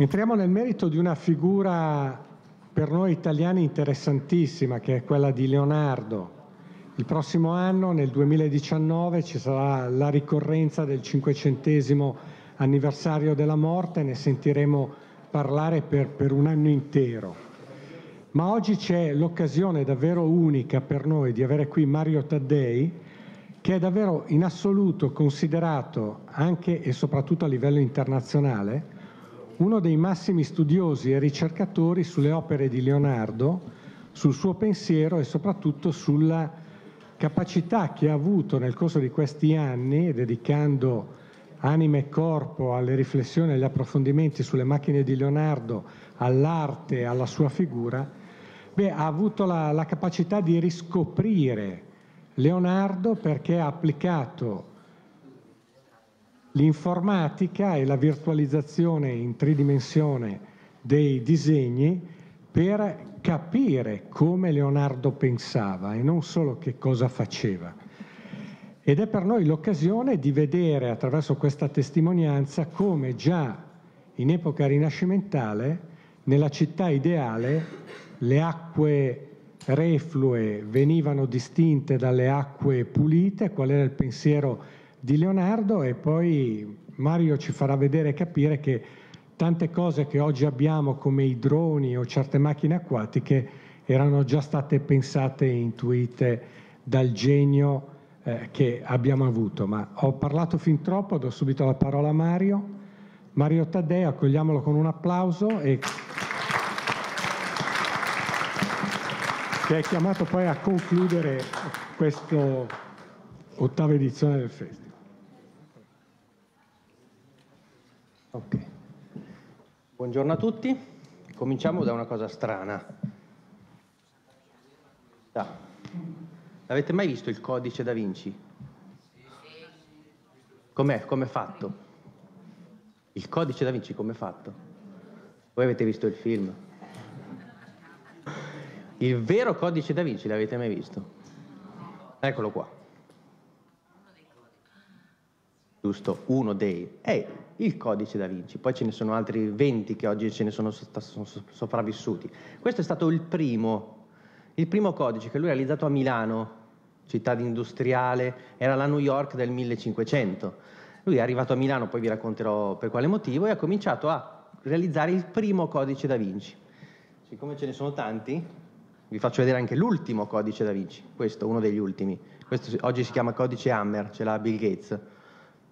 Entriamo nel merito di una figura per noi italiani interessantissima, che è quella di Leonardo. Il prossimo anno, nel 2019, ci sarà la ricorrenza del 500 anniversario della morte, ne sentiremo parlare per, per un anno intero. Ma oggi c'è l'occasione davvero unica per noi di avere qui Mario Taddei, che è davvero in assoluto considerato anche e soprattutto a livello internazionale uno dei massimi studiosi e ricercatori sulle opere di Leonardo, sul suo pensiero e soprattutto sulla capacità che ha avuto nel corso di questi anni, dedicando anima e corpo alle riflessioni e agli approfondimenti sulle macchine di Leonardo, all'arte, alla sua figura, beh, ha avuto la, la capacità di riscoprire Leonardo perché ha applicato l'informatica e la virtualizzazione in tridimensione dei disegni per capire come Leonardo pensava e non solo che cosa faceva. Ed è per noi l'occasione di vedere attraverso questa testimonianza come già in epoca rinascimentale, nella città ideale, le acque reflue venivano distinte dalle acque pulite, qual era il pensiero di Leonardo e poi Mario ci farà vedere e capire che tante cose che oggi abbiamo come i droni o certe macchine acquatiche erano già state pensate e intuite dal genio eh, che abbiamo avuto. Ma ho parlato fin troppo, do subito la parola a Mario. Mario Taddeo, accogliamolo con un applauso e che è chiamato poi a concludere questa ottava edizione del festival. Ok. Buongiorno a tutti, cominciamo da una cosa strana. Da. Avete mai visto il codice da Vinci? Com'è? Com'è fatto? Il codice da Vinci com'è fatto? Voi avete visto il film? Il vero codice da Vinci l'avete mai visto? Eccolo qua. Giusto, uno dei. Ehi, il codice da Vinci, poi ce ne sono altri 20 che oggi ce ne sono, sono sopravvissuti. Questo è stato il primo, il primo codice che lui ha realizzato a Milano, città industriale, era la New York del 1500. Lui è arrivato a Milano, poi vi racconterò per quale motivo, e ha cominciato a realizzare il primo codice da Vinci. Siccome ce ne sono tanti, vi faccio vedere anche l'ultimo codice da Vinci, questo, uno degli ultimi. Questo oggi si chiama codice Hammer, ce l'ha Bill Gates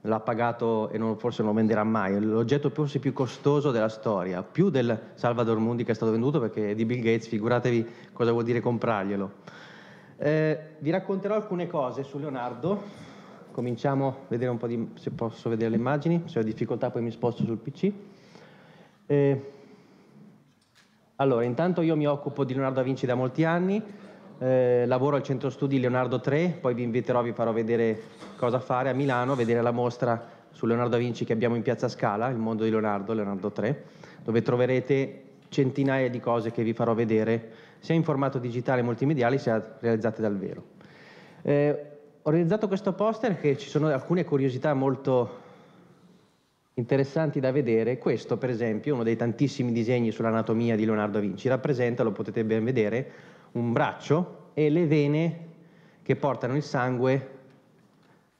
l'ha pagato e non, forse non lo venderà mai, l'oggetto forse più costoso della storia, più del Salvador Mundi che è stato venduto perché è di Bill Gates, figuratevi cosa vuol dire comprarglielo. Eh, vi racconterò alcune cose su Leonardo, cominciamo a vedere un po' di, se posso vedere le immagini, se ho difficoltà poi mi sposto sul PC. Eh, allora, intanto io mi occupo di Leonardo da Vinci da molti anni, eh, lavoro al centro studi Leonardo III, poi vi inviterò, vi farò vedere cosa fare a Milano, vedere la mostra su Leonardo da Vinci che abbiamo in Piazza Scala, il mondo di Leonardo, Leonardo III, dove troverete centinaia di cose che vi farò vedere, sia in formato digitale e multimediale, sia realizzate dal vero. Eh, ho realizzato questo poster perché ci sono alcune curiosità molto interessanti da vedere. Questo, per esempio, uno dei tantissimi disegni sull'anatomia di Leonardo da Vinci, rappresenta, lo potete ben vedere, un braccio e le vene che portano il sangue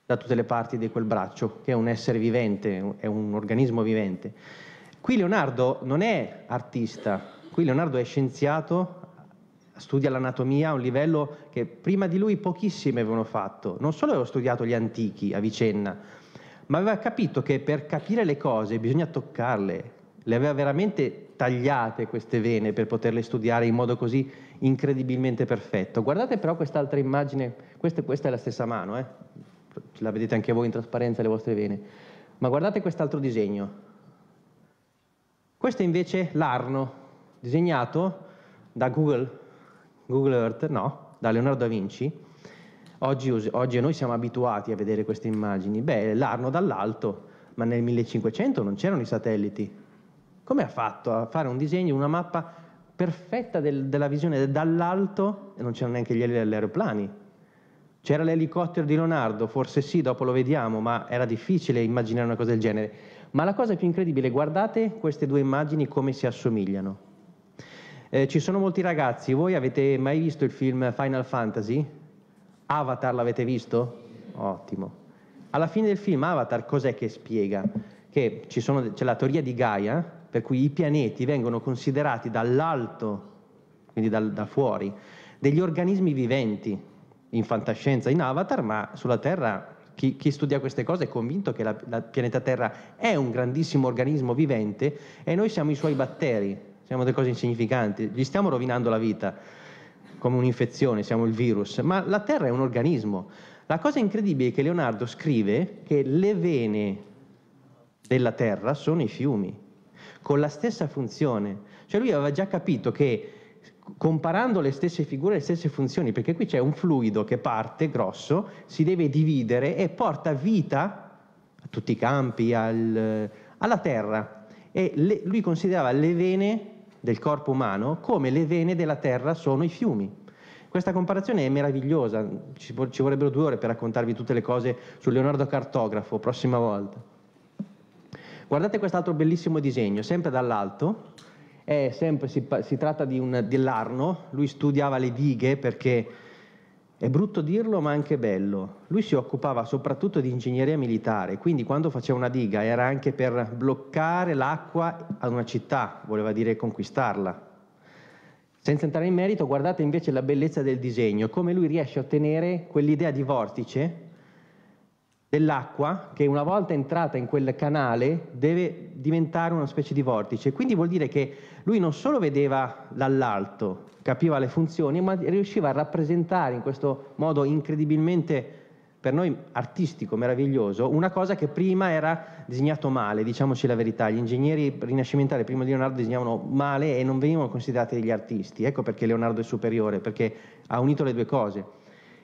da tutte le parti di quel braccio, che è un essere vivente, è un organismo vivente. Qui Leonardo non è artista, qui Leonardo è scienziato, studia l'anatomia a un livello che prima di lui pochissimi avevano fatto. Non solo aveva studiato gli antichi a Vicenna, ma aveva capito che per capire le cose bisogna toccarle, le aveva veramente tagliate queste vene per poterle studiare in modo così incredibilmente perfetto. Guardate però quest'altra immagine, questa, questa è la stessa mano, eh? la vedete anche voi in trasparenza le vostre vene, ma guardate quest'altro disegno. Questo è invece l'arno, disegnato da Google, Google Earth, no, da Leonardo da Vinci. Oggi, oggi noi siamo abituati a vedere queste immagini. Beh, l'arno dall'alto, ma nel 1500 non c'erano i satelliti. Come ha fatto a fare un disegno, una mappa perfetta del, della visione dall'alto e non c'erano neanche gli aeroplani. C'era l'elicottero di Leonardo, forse sì, dopo lo vediamo, ma era difficile immaginare una cosa del genere. Ma la cosa più incredibile, guardate queste due immagini come si assomigliano. Eh, ci sono molti ragazzi, voi avete mai visto il film Final Fantasy? Avatar l'avete visto? Ottimo. Alla fine del film Avatar cos'è che spiega? Che sono, c'è la teoria di Gaia, per cui i pianeti vengono considerati dall'alto, quindi dal, da fuori, degli organismi viventi in fantascienza, in Avatar, ma sulla Terra chi, chi studia queste cose è convinto che il pianeta Terra è un grandissimo organismo vivente e noi siamo i suoi batteri, siamo delle cose insignificanti, gli stiamo rovinando la vita come un'infezione, siamo il virus, ma la Terra è un organismo. La cosa incredibile è che Leonardo scrive che le vene della Terra sono i fiumi con la stessa funzione. Cioè lui aveva già capito che comparando le stesse figure, e le stesse funzioni, perché qui c'è un fluido che parte grosso, si deve dividere e porta vita a tutti i campi, al, alla terra. E le, lui considerava le vene del corpo umano come le vene della terra sono i fiumi. Questa comparazione è meravigliosa, ci, ci vorrebbero due ore per raccontarvi tutte le cose su Leonardo Cartografo, prossima volta. Guardate quest'altro bellissimo disegno, sempre dall'alto, sempre, si, si, tratta di un, dell'Arno, lui studiava le dighe perché è brutto dirlo ma anche bello. Lui si occupava soprattutto di ingegneria militare, quindi quando faceva una diga era anche per bloccare l'acqua ad una città, voleva dire conquistarla. Senza entrare in merito, guardate invece la bellezza del disegno, come lui riesce a ottenere quell'idea di vortice dell'acqua che una volta entrata in quel canale deve diventare una specie di vortice. Quindi vuol dire che lui non solo vedeva dall'alto, capiva le funzioni, ma riusciva a rappresentare in questo modo incredibilmente per noi artistico, meraviglioso, una cosa che prima era disegnato male, diciamoci la verità, gli ingegneri rinascimentali prima di Leonardo disegnavano male e non venivano considerati degli artisti, ecco perché Leonardo è superiore, perché ha unito le due cose.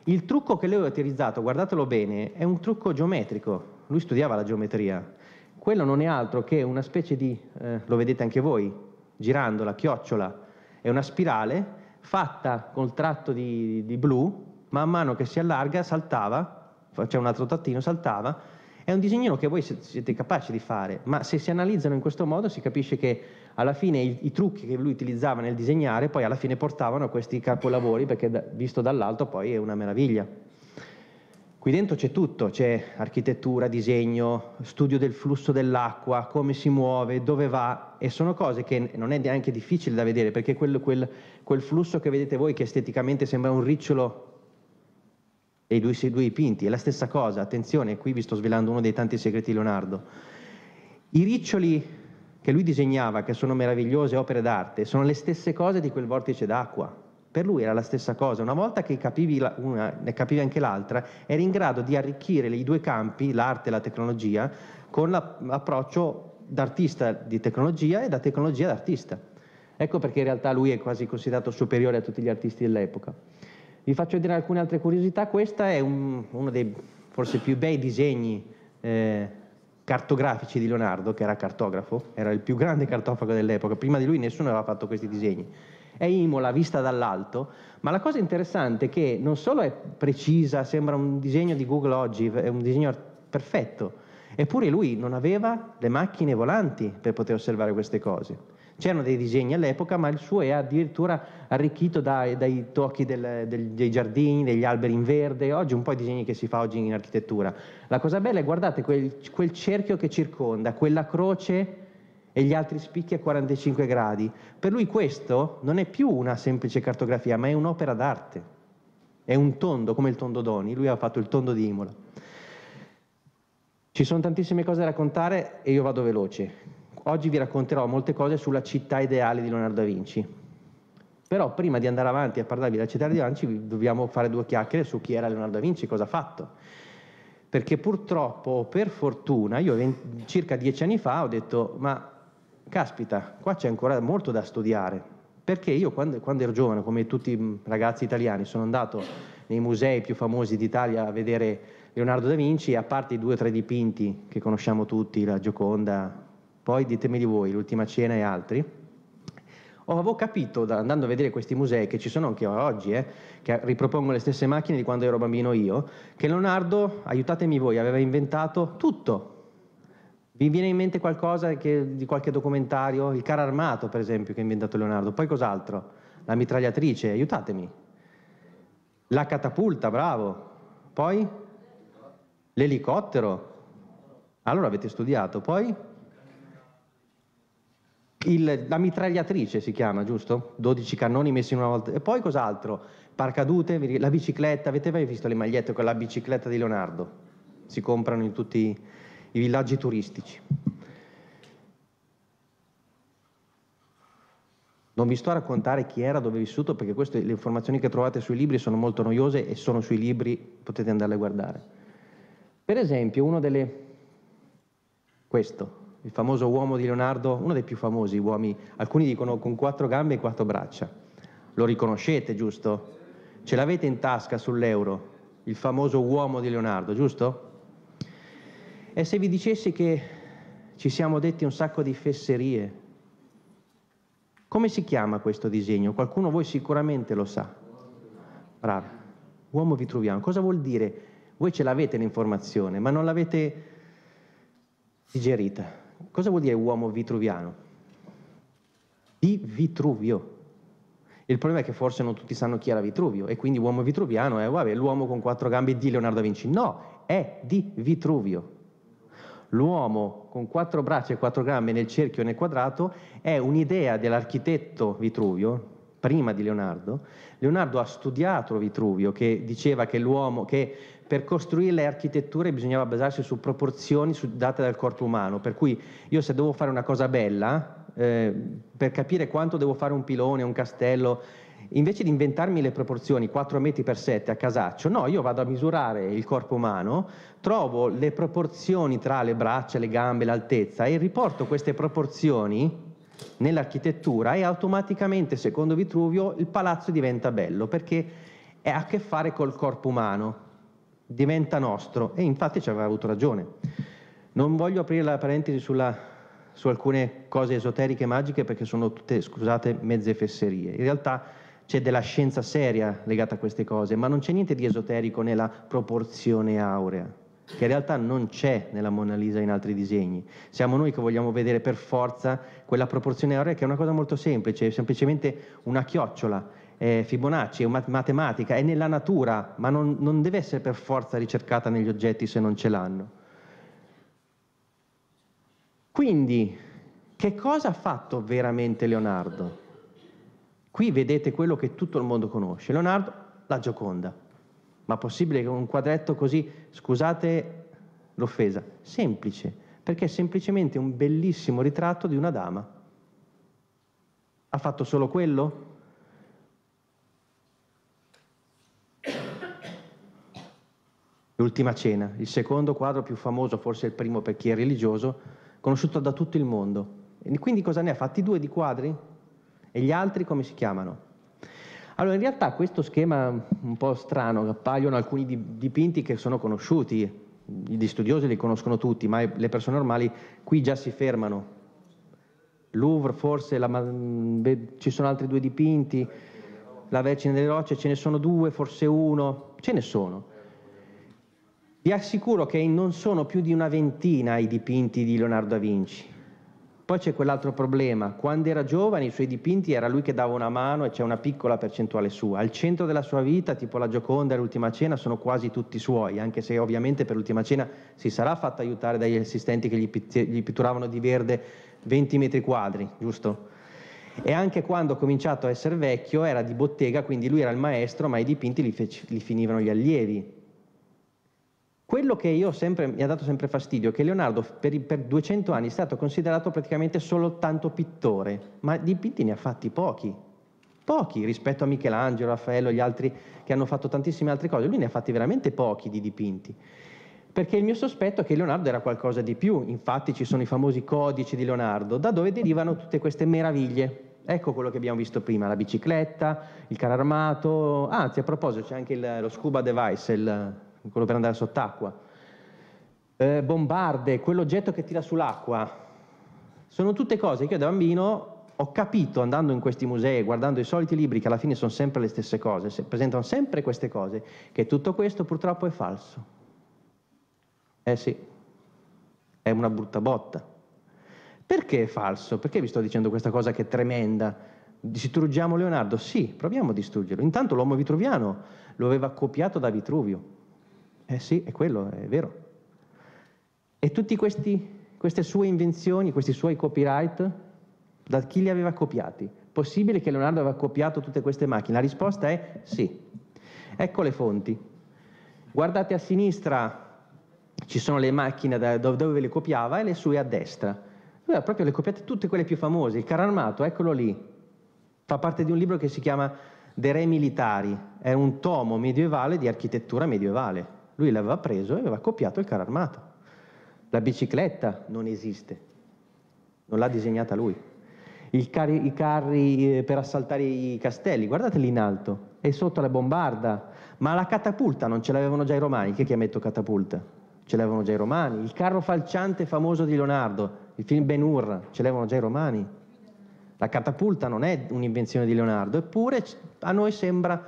Il trucco che lui ha utilizzato, guardatelo bene, è un trucco geometrico. Lui studiava la geometria. Quello non è altro che una specie di, eh, lo vedete anche voi, girandola, chiocciola, è una spirale fatta col tratto di, di blu, man mano che si allarga saltava, c'è un altro trattino, saltava, è un disegnino che voi siete capaci di fare, ma se si analizzano in questo modo si capisce che alla fine i, i, trucchi che lui utilizzava nel disegnare poi alla fine portavano a questi capolavori perché da, visto dall'alto poi è una meraviglia. Qui dentro c'è tutto, c'è architettura, disegno, studio del flusso dell'acqua, come si muove, dove va e sono cose che non è neanche difficile da vedere perché quel, quel, quel flusso che vedete voi che esteticamente sembra un ricciolo dei due, due pinti è la stessa cosa, attenzione, qui vi sto svelando uno dei tanti segreti di Leonardo. I riccioli che lui disegnava, che sono meravigliose opere d'arte, sono le stesse cose di quel vortice d'acqua. Per lui era la stessa cosa. Una volta che capivi la, una, ne capivi anche l'altra, era in grado di arricchire i due campi, l'arte e la tecnologia, con l'approccio d'artista di tecnologia e da tecnologia d'artista. Ecco perché in realtà lui è quasi considerato superiore a tutti gli artisti dell'epoca. Vi faccio vedere alcune altre curiosità. Questo è un, uno dei forse più bei disegni eh, cartografici di Leonardo, che era cartografo, era il più grande cartografo dell'epoca, prima di lui nessuno aveva fatto questi disegni. È Imola vista dall'alto, ma la cosa interessante è che non solo è precisa, sembra un disegno di Google oggi, è un disegno perfetto, eppure lui non aveva le macchine volanti per poter osservare queste cose. C'erano dei disegni all'epoca, ma il suo è addirittura arricchito da, dai tocchi del, del, dei giardini, degli alberi in verde, oggi un po' i disegni che si fa oggi in architettura. La cosa bella è guardate quel, quel cerchio che circonda, quella croce e gli altri spicchi a 45 gradi. Per lui questo non è più una semplice cartografia, ma è un'opera d'arte. È un tondo, come il tondo Doni, lui ha fatto il tondo di Imola. Ci sono tantissime cose da raccontare e io vado veloce. Oggi vi racconterò molte cose sulla città ideale di Leonardo da Vinci. Però prima di andare avanti a parlarvi della città di Vinci dobbiamo fare due chiacchiere su chi era Leonardo da Vinci, cosa ha fatto. Perché purtroppo, per fortuna, io circa dieci anni fa ho detto, ma caspita, qua c'è ancora molto da studiare. Perché io quando, quando ero giovane, come tutti i ragazzi italiani, sono andato nei musei più famosi d'Italia a vedere Leonardo da Vinci, e a parte i due o tre dipinti che conosciamo tutti, la Gioconda, poi ditemi di voi, l'ultima cena e altri, ho avevo capito da, andando a vedere questi musei che ci sono anche oggi, eh, che ripropongono le stesse macchine di quando ero bambino io, che Leonardo, aiutatemi voi, aveva inventato tutto. Vi viene in mente qualcosa che, di qualche documentario? Il carro armato, per esempio, che ha inventato Leonardo. Poi cos'altro? La mitragliatrice, aiutatemi. La catapulta, bravo. Poi? L'elicottero. Allora avete studiato. Poi? il, la mitragliatrice si chiama, giusto? 12 cannoni messi in una volta. E poi cos'altro? Parcadute, la bicicletta, avete mai visto le magliette con la bicicletta di Leonardo? Si comprano in tutti i villaggi turistici. Non vi sto a raccontare chi era, dove è vissuto, perché queste le informazioni che trovate sui libri sono molto noiose e sono sui libri, potete andarle a guardare. Per esempio, uno delle... questo, il famoso uomo di Leonardo, uno dei più famosi uomini, alcuni dicono con quattro gambe e quattro braccia. Lo riconoscete, giusto? Ce l'avete in tasca sull'euro, il famoso uomo di Leonardo, giusto? E se vi dicessi che ci siamo detti un sacco di fesserie, come si chiama questo disegno? Qualcuno di voi sicuramente lo sa. Bravo. Uomo vitruviano. Cosa vuol dire? Voi ce l'avete l'informazione, ma non l'avete digerita. Cosa vuol dire uomo vitruviano? Di Vitruvio. Il problema è che forse non tutti sanno chi era Vitruvio e quindi uomo vitruviano è vabbè, l'uomo con quattro gambe di Leonardo da Vinci. No, è di Vitruvio. L'uomo con quattro braccia e quattro gambe nel cerchio e nel quadrato è un'idea dell'architetto Vitruvio, prima di Leonardo. Leonardo ha studiato Vitruvio che diceva che l'uomo, che per costruire le architetture bisognava basarsi su proporzioni su, date dal corpo umano, per cui io se devo fare una cosa bella, eh, per capire quanto devo fare un pilone, un castello, invece di inventarmi le proporzioni 4 metri per 7 a casaccio, no, io vado a misurare il corpo umano, trovo le proporzioni tra le braccia, le gambe, l'altezza e riporto queste proporzioni nell'architettura e automaticamente, secondo Vitruvio, il palazzo diventa bello perché è a che fare col corpo umano diventa nostro e infatti ci aveva avuto ragione. Non voglio aprire la parentesi sulla, su alcune cose esoteriche e magiche perché sono tutte, scusate, mezze fesserie. In realtà c'è della scienza seria legata a queste cose, ma non c'è niente di esoterico nella proporzione aurea, che in realtà non c'è nella Mona Lisa e in altri disegni. Siamo noi che vogliamo vedere per forza quella proporzione aurea che è una cosa molto semplice, è semplicemente una chiocciola eh, Fibonacci è una matematica, è nella natura, ma non, non deve essere per forza ricercata negli oggetti se non ce l'hanno. Quindi, che cosa ha fatto veramente Leonardo? Qui vedete quello che tutto il mondo conosce. Leonardo, la Gioconda. Ma possibile che un quadretto così, scusate l'offesa, semplice, perché è semplicemente un bellissimo ritratto di una dama. Ha fatto solo quello? L'ultima cena, il secondo quadro più famoso, forse il primo per chi è religioso, conosciuto da tutto il mondo. E quindi cosa ne ha fatti due di quadri? E gli altri come si chiamano? Allora, in realtà questo schema un po' strano, appaiono alcuni dipinti che sono conosciuti, gli studiosi li conoscono tutti, ma le persone normali qui già si fermano. Louvre forse, la, beh, ci sono altri due dipinti, la Vergine delle Rocce, ce ne sono due, forse uno, ce ne sono. Vi assicuro che non sono più di una ventina i dipinti di Leonardo da Vinci. Poi c'è quell'altro problema, quando era giovane i suoi dipinti era lui che dava una mano e c'è una piccola percentuale sua. Al centro della sua vita, tipo la Gioconda e l'Ultima Cena, sono quasi tutti suoi, anche se ovviamente per l'Ultima Cena si sarà fatta aiutare dagli assistenti che gli, pitt- gli pitturavano di verde 20 metri quadri, giusto? E anche quando ha cominciato a essere vecchio era di bottega, quindi lui era il maestro, ma i dipinti li, fece- li finivano gli allievi. Quello che sempre, mi ha dato sempre fastidio è che Leonardo per, per 200 anni è stato considerato praticamente soltanto pittore, ma dipinti ne ha fatti pochi, pochi rispetto a Michelangelo, Raffaello, gli altri che hanno fatto tantissime altre cose, lui ne ha fatti veramente pochi di dipinti perché il mio sospetto è che Leonardo era qualcosa di più, infatti ci sono i famosi codici di Leonardo, da dove derivano tutte queste meraviglie. Ecco quello che abbiamo visto prima, la bicicletta, il carro armato, anzi a proposito c'è anche il, lo scuba device, il, quello per andare sott'acqua. Eh, bombarde, quell'oggetto che tira sull'acqua. Sono tutte cose che io da bambino ho capito andando in questi musei, guardando i soliti libri, che alla fine sono sempre le stesse cose, se presentano sempre queste cose, che tutto questo purtroppo è falso. Eh sì, è una brutta botta. Perché è falso? Perché vi sto dicendo questa cosa che è tremenda? Distruggiamo Leonardo? Sì, proviamo a distruggerlo. Intanto l'uomo vitruviano lo aveva copiato da Vitruvio. Eh sì, è quello, è vero. E tutte queste sue invenzioni, questi suoi copyright, da chi li aveva copiati? Possibile che Leonardo aveva copiato tutte queste macchine? La risposta è sì. Ecco le fonti. Guardate a sinistra, ci sono le macchine da, dove le copiava e le sue a destra. Lui ha proprio le copiate tutte quelle più famose. Il carro armato, eccolo lì. Fa parte di un libro che si chiama De Re Militari. È un tomo medievale di architettura medievale lui l'aveva preso e aveva copiato il carro armato. La bicicletta non esiste, non l'ha disegnata lui. Carri, I carri eh, per assaltare i castelli, guardateli in alto, è sotto la bombarda, ma la catapulta non ce l'avevano già i romani, che chi ha chiametto catapulta? Ce l'avevano già i romani. Il carro falciante famoso di Leonardo, il film Ben Hur, ce l'avevano già i romani. La catapulta non è un'invenzione di Leonardo, eppure a noi sembra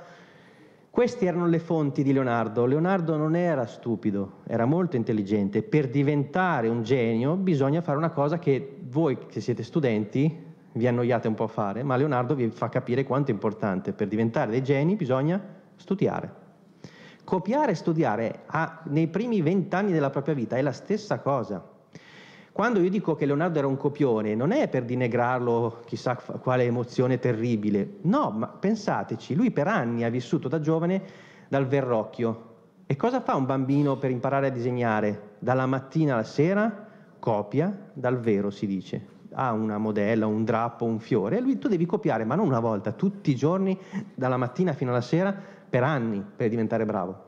queste erano le fonti di Leonardo. Leonardo non era stupido, era molto intelligente. Per diventare un genio bisogna fare una cosa che voi che siete studenti vi annoiate un po' a fare, ma Leonardo vi fa capire quanto è importante. Per diventare dei geni bisogna studiare. Copiare e studiare a, nei primi vent'anni della propria vita è la stessa cosa. Quando io dico che Leonardo era un copione, non è per dinegrarlo chissà quale emozione terribile, no, ma pensateci, lui per anni ha vissuto da giovane dal verrocchio. E cosa fa un bambino per imparare a disegnare? Dalla mattina alla sera copia dal vero, si dice. Ha una modella, un drappo, un fiore, e lui tu devi copiare, ma non una volta, tutti i giorni, dalla mattina fino alla sera, per anni, per diventare bravo.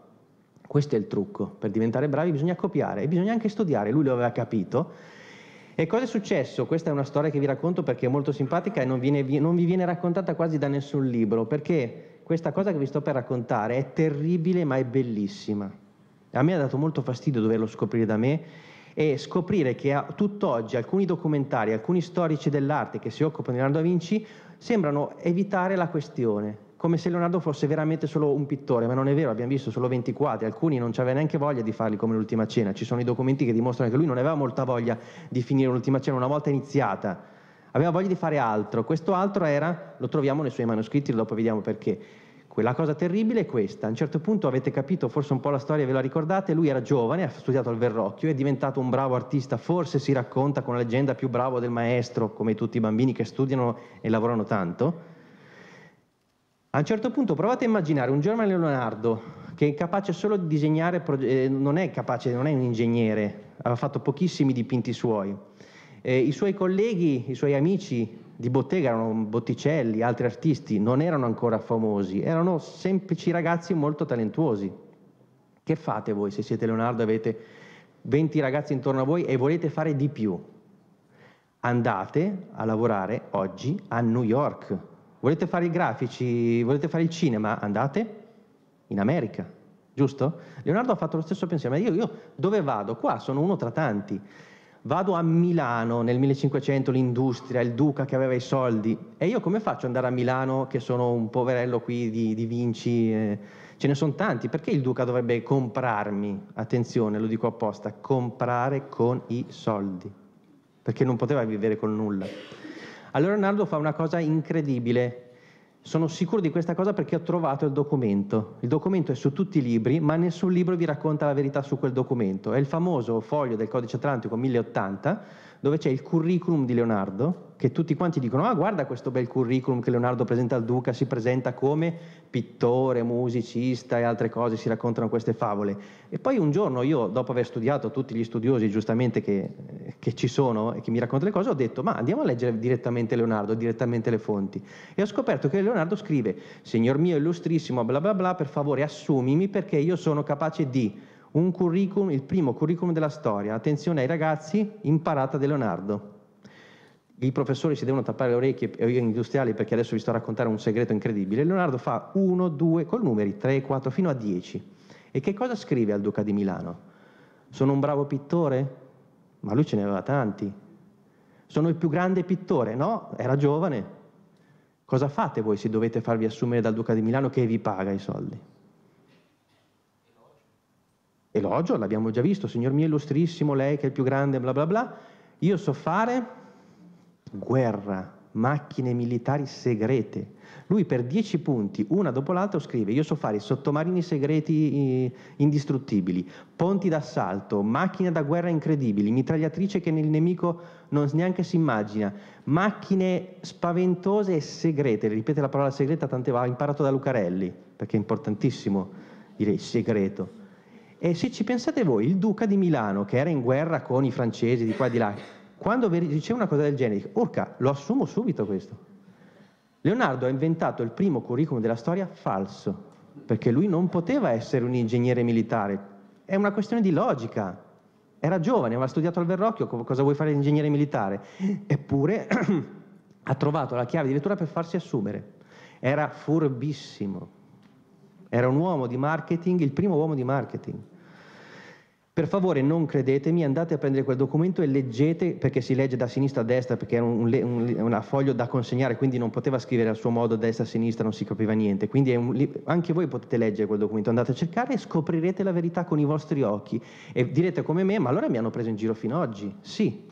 Questo è il trucco, per diventare bravi bisogna copiare e bisogna anche studiare, lui lo aveva capito e cosa è successo? Questa è una storia che vi racconto perché è molto simpatica e non, viene, non vi viene raccontata quasi da nessun libro, perché questa cosa che vi sto per raccontare è terribile ma è bellissima. A me ha dato molto fastidio doverlo scoprire da me e scoprire che a tutt'oggi alcuni documentari, alcuni storici dell'arte che si occupano di Leonardo da Vinci sembrano evitare la questione come se Leonardo fosse veramente solo un pittore, ma non è vero, abbiamo visto solo 20 quadri, alcuni non c'aveva neanche voglia di farli come l'ultima cena, ci sono i documenti che dimostrano che lui non aveva molta voglia di finire l'ultima cena una volta iniziata, aveva voglia di fare altro, questo altro era, lo troviamo nei suoi manoscritti, dopo vediamo perché, quella cosa terribile è questa, a un certo punto avete capito, forse un po' la storia ve la ricordate, lui era giovane, ha studiato al Verrocchio, è diventato un bravo artista, forse si racconta con la leggenda più bravo del maestro, come tutti i bambini che studiano e lavorano tanto, a un certo punto provate a immaginare un giovane Leonardo che è capace solo di disegnare, eh, non è capace, non è un ingegnere, ha fatto pochissimi dipinti suoi. Eh, I suoi colleghi, i suoi amici di bottega erano Botticelli, altri artisti, non erano ancora famosi, erano semplici ragazzi molto talentuosi. Che fate voi se siete Leonardo, avete 20 ragazzi intorno a voi e volete fare di più? Andate a lavorare oggi a New York, Volete fare i grafici, volete fare il cinema, andate in America, giusto? Leonardo ha fatto lo stesso pensiero, ma io, io dove vado? Qua sono uno tra tanti. Vado a Milano nel 1500, l'industria, il duca che aveva i soldi, e io come faccio ad andare a Milano che sono un poverello qui di, di Vinci? Eh, ce ne sono tanti, perché il duca dovrebbe comprarmi? Attenzione, lo dico apposta, comprare con i soldi, perché non poteva vivere con nulla. Allora Leonardo fa una cosa incredibile. Sono sicuro di questa cosa perché ho trovato il documento. Il documento è su tutti i libri, ma nessun libro vi racconta la verità su quel documento. È il famoso foglio del Codice Atlantico 1080, dove c'è il curriculum di Leonardo, che tutti quanti dicono, ah guarda questo bel curriculum che Leonardo presenta al Duca, si presenta come pittore, musicista e altre cose, si raccontano queste favole. E poi un giorno io, dopo aver studiato tutti gli studiosi giustamente che, che ci sono e che mi raccontano le cose, ho detto, ma andiamo a leggere direttamente Leonardo, direttamente le fonti. E ho scoperto che Leonardo scrive, signor mio illustrissimo, bla bla bla, per favore assumimi perché io sono capace di un curriculum, il primo curriculum della storia, attenzione ai ragazzi, imparata da Leonardo i professori si devono tappare le orecchie, e gli industriali, perché adesso vi sto a raccontare un segreto incredibile, Leonardo fa 1, 2, col numeri 3, 4, fino a 10. E che cosa scrive al Duca di Milano? Sono un bravo pittore? Ma lui ce ne aveva tanti. Sono il più grande pittore? No, era giovane. Cosa fate voi se dovete farvi assumere dal Duca di Milano che vi paga i soldi? Elogio, l'abbiamo già visto, signor mio illustrissimo, lei che è il più grande, bla bla bla. Io so fare guerra, macchine militari segrete. Lui per dieci punti, una dopo l'altra, scrive: Io so fare sottomarini segreti indistruttibili, ponti d'assalto, macchine da guerra incredibili, mitragliatrice che il nemico non neanche si immagina, macchine spaventose e segrete. Ripete la parola segreta tante volte, ha imparato da Lucarelli, perché è importantissimo dire segreto. E se ci pensate voi, il duca di Milano, che era in guerra con i francesi di qua e di là, quando vi dicevo una cosa del genere, urca, lo assumo subito questo. Leonardo ha inventato il primo curriculum della storia falso, perché lui non poteva essere un ingegnere militare. È una questione di logica. Era giovane, aveva studiato al Verrocchio, cosa vuoi fare l'ingegnere militare? Eppure ha trovato la chiave di lettura per farsi assumere. Era furbissimo. Era un uomo di marketing, il primo uomo di marketing. Per favore non credetemi, andate a prendere quel documento e leggete, perché si legge da sinistra a destra, perché era un, un, un foglio da consegnare, quindi non poteva scrivere al suo modo destra a sinistra, non si capiva niente. Quindi un, anche voi potete leggere quel documento, andate a cercare e scoprirete la verità con i vostri occhi e direte come me, ma allora mi hanno preso in giro fino ad oggi. Sì,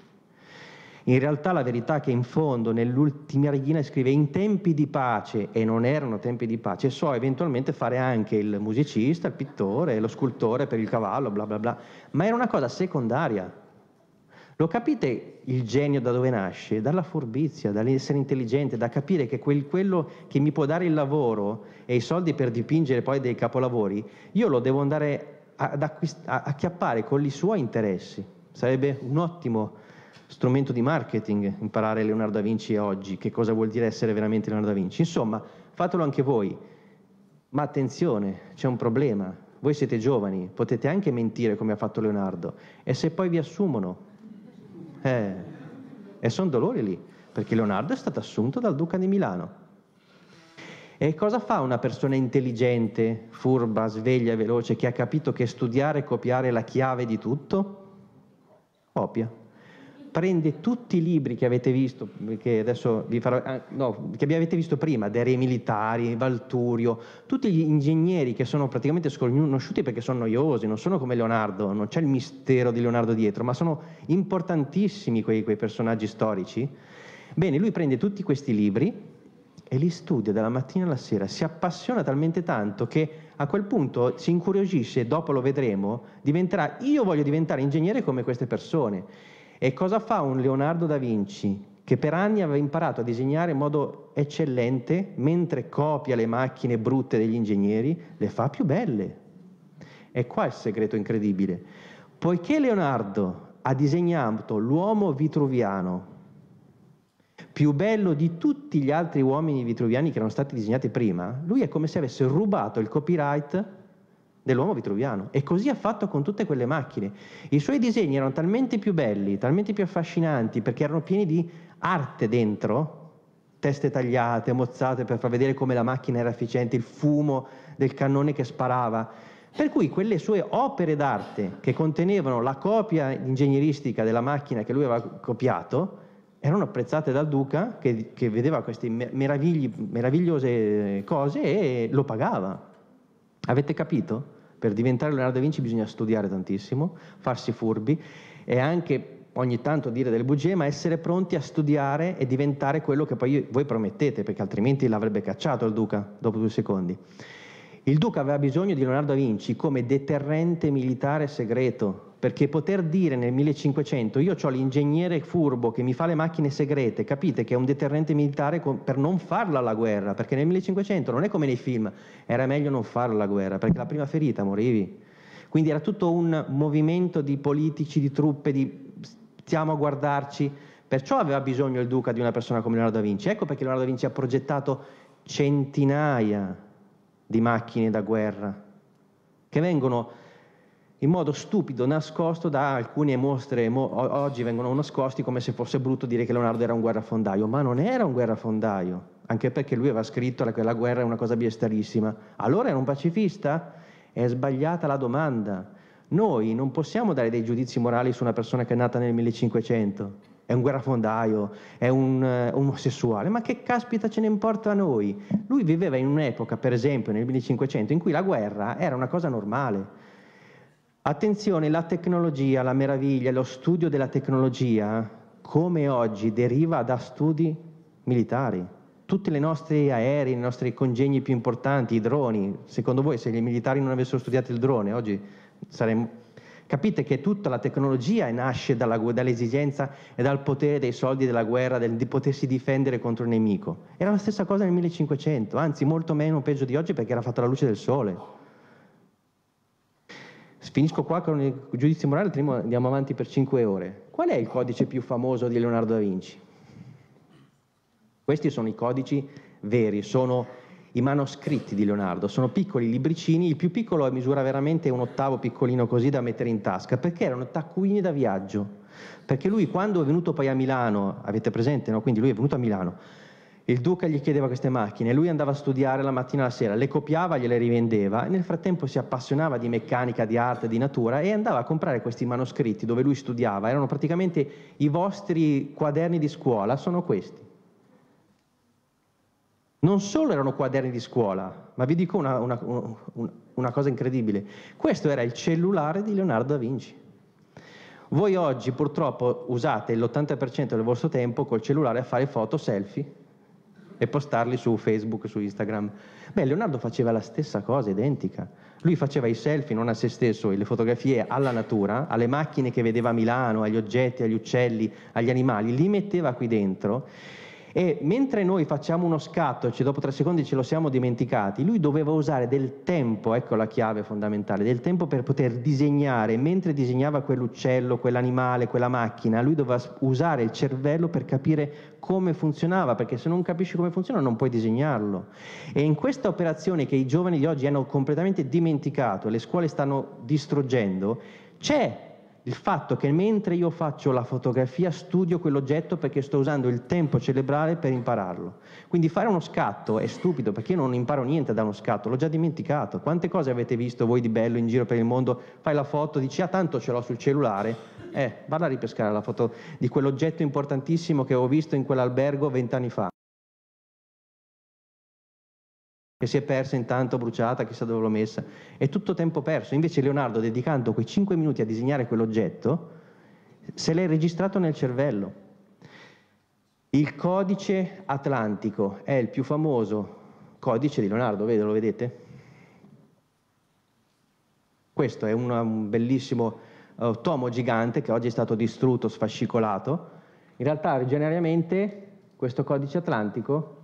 in realtà la verità è che in fondo nell'ultima righina scrive in tempi di pace, e non erano tempi di pace, so eventualmente fare anche il musicista, il pittore, lo scultore per il cavallo, bla bla bla, ma era una cosa secondaria. Lo capite il genio da dove nasce? Dalla furbizia, dall'essere intelligente, da capire che quel, quello che mi può dare il lavoro e i soldi per dipingere poi dei capolavori, io lo devo andare ad acquist- a- acchiappare con i suoi interessi. Sarebbe un ottimo strumento di marketing imparare Leonardo da Vinci oggi, che cosa vuol dire essere veramente Leonardo da Vinci. Insomma, fatelo anche voi. Ma attenzione, c'è un problema. Voi siete giovani, potete anche mentire come ha fatto Leonardo. E se poi vi assumono? Eh, e sono dolori lì, perché Leonardo è stato assunto dal duca di Milano. E cosa fa una persona intelligente, furba, sveglia, veloce, che ha capito che studiare e copiare è la chiave di tutto? Copia prende tutti i libri che avete visto, che adesso vi farò, ah, no, che avete visto prima, De Re Militari, Valturio, tutti gli ingegneri che sono praticamente sconosciuti perché sono noiosi, non sono come Leonardo, non c'è il mistero di Leonardo dietro, ma sono importantissimi quei, quei personaggi storici. Bene, lui prende tutti questi libri e li studia dalla mattina alla sera, si appassiona talmente tanto che a quel punto si incuriosisce, dopo lo vedremo, diventerà, io voglio diventare ingegnere come queste persone e cosa fa un Leonardo da Vinci che per anni aveva imparato a disegnare in modo eccellente, mentre copia le macchine brutte degli ingegneri, le fa più belle. E qua è il segreto incredibile. Poiché Leonardo ha disegnato l'uomo vitruviano, più bello di tutti gli altri uomini vitruviani che erano stati disegnati prima, lui è come se avesse rubato il copyright dell'uomo vitruviano. E così ha fatto con tutte quelle macchine. I suoi disegni erano talmente più belli, talmente più affascinanti, perché erano pieni di arte dentro, teste tagliate, mozzate per far vedere come la macchina era efficiente, il fumo del cannone che sparava. Per cui quelle sue opere d'arte che contenevano la copia ingegneristica della macchina che lui aveva copiato, erano apprezzate dal duca che, che vedeva queste meravigliose cose e lo pagava. Avete capito? Per diventare Leonardo da Vinci bisogna studiare tantissimo, farsi furbi e anche ogni tanto dire delle bugie, ma essere pronti a studiare e diventare quello che poi voi promettete, perché altrimenti l'avrebbe cacciato il duca dopo due secondi. Il duca aveva bisogno di Leonardo da Vinci come deterrente militare segreto perché poter dire nel 1500 io ho l'ingegnere furbo che mi fa le macchine segrete, capite che è un deterrente militare per non farla la guerra, perché nel 1500 non è come nei film, era meglio non farla la guerra, perché la prima ferita morivi. Quindi era tutto un movimento di politici, di truppe, di stiamo a guardarci, perciò aveva bisogno il duca di una persona come Leonardo da Vinci. Ecco perché Leonardo da Vinci ha progettato centinaia di macchine da guerra che vengono in modo stupido, nascosto da alcune mostre, mo, oggi vengono nascosti come se fosse brutto dire che Leonardo era un guerrafondaio, ma non era un guerrafondaio, anche perché lui aveva scritto che la guerra è una cosa biestarissima. Allora era un pacifista? È sbagliata la domanda. Noi non possiamo dare dei giudizi morali su una persona che è nata nel 1500, è un guerrafondaio, è un uh, omosessuale, ma che caspita ce ne importa a noi? Lui viveva in un'epoca, per esempio nel 1500, in cui la guerra era una cosa normale Attenzione, la tecnologia, la meraviglia, lo studio della tecnologia, come oggi, deriva da studi militari. Tutti i nostri aerei, i nostri congegni più importanti, i droni, secondo voi se i militari non avessero studiato il drone, oggi saremmo... Capite che tutta la tecnologia nasce dalla, dall'esigenza e dal potere dei soldi della guerra, del, di potersi difendere contro il nemico. Era la stessa cosa nel 1500, anzi molto meno peggio di oggi perché era fatta alla luce del sole. Finisco qua con il giudizio morale, andiamo avanti per 5 ore. Qual è il codice più famoso di Leonardo da Vinci? Questi sono i codici veri, sono i manoscritti di Leonardo, sono piccoli libricini, il più piccolo misura veramente un ottavo piccolino così da mettere in tasca, perché erano taccuini da viaggio. Perché lui quando è venuto poi a Milano, avete presente, no? Quindi lui è venuto a Milano, il duca gli chiedeva queste macchine, lui andava a studiare la mattina e la sera, le copiava, gliele rivendeva e nel frattempo si appassionava di meccanica, di arte, di natura e andava a comprare questi manoscritti dove lui studiava, erano praticamente i vostri quaderni di scuola, sono questi. Non solo erano quaderni di scuola, ma vi dico una, una, una, una cosa incredibile, questo era il cellulare di Leonardo da Vinci. Voi oggi purtroppo usate l'80% del vostro tempo col cellulare a fare foto, selfie e postarli su Facebook, su Instagram. Beh, Leonardo faceva la stessa cosa, identica. Lui faceva i selfie non a se stesso e le fotografie alla natura, alle macchine che vedeva a Milano, agli oggetti, agli uccelli, agli animali, li metteva qui dentro e mentre noi facciamo uno scatto, cioè dopo tre secondi ce lo siamo dimenticati, lui doveva usare del tempo, ecco la chiave fondamentale, del tempo per poter disegnare, mentre disegnava quell'uccello, quell'animale, quella macchina, lui doveva usare il cervello per capire come funzionava, perché se non capisci come funziona non puoi disegnarlo. E in questa operazione che i giovani di oggi hanno completamente dimenticato, le scuole stanno distruggendo, c'è il fatto che mentre io faccio la fotografia studio quell'oggetto perché sto usando il tempo cerebrale per impararlo. Quindi fare uno scatto è stupido perché io non imparo niente da uno scatto, l'ho già dimenticato. Quante cose avete visto voi di bello in giro per il mondo? Fai la foto, dici ah tanto ce l'ho sul cellulare, eh, vada a ripescare la foto di quell'oggetto importantissimo che avevo visto in quell'albergo vent'anni fa che si è persa intanto, bruciata, chissà dove l'ho messa, è tutto tempo perso. Invece Leonardo, dedicando quei 5 minuti a disegnare quell'oggetto, se l'è registrato nel cervello. Il codice atlantico è il più famoso codice di Leonardo, vede, lo vedete? Questo è un bellissimo uh, tomo gigante che oggi è stato distrutto, sfascicolato. In realtà originariamente questo codice atlantico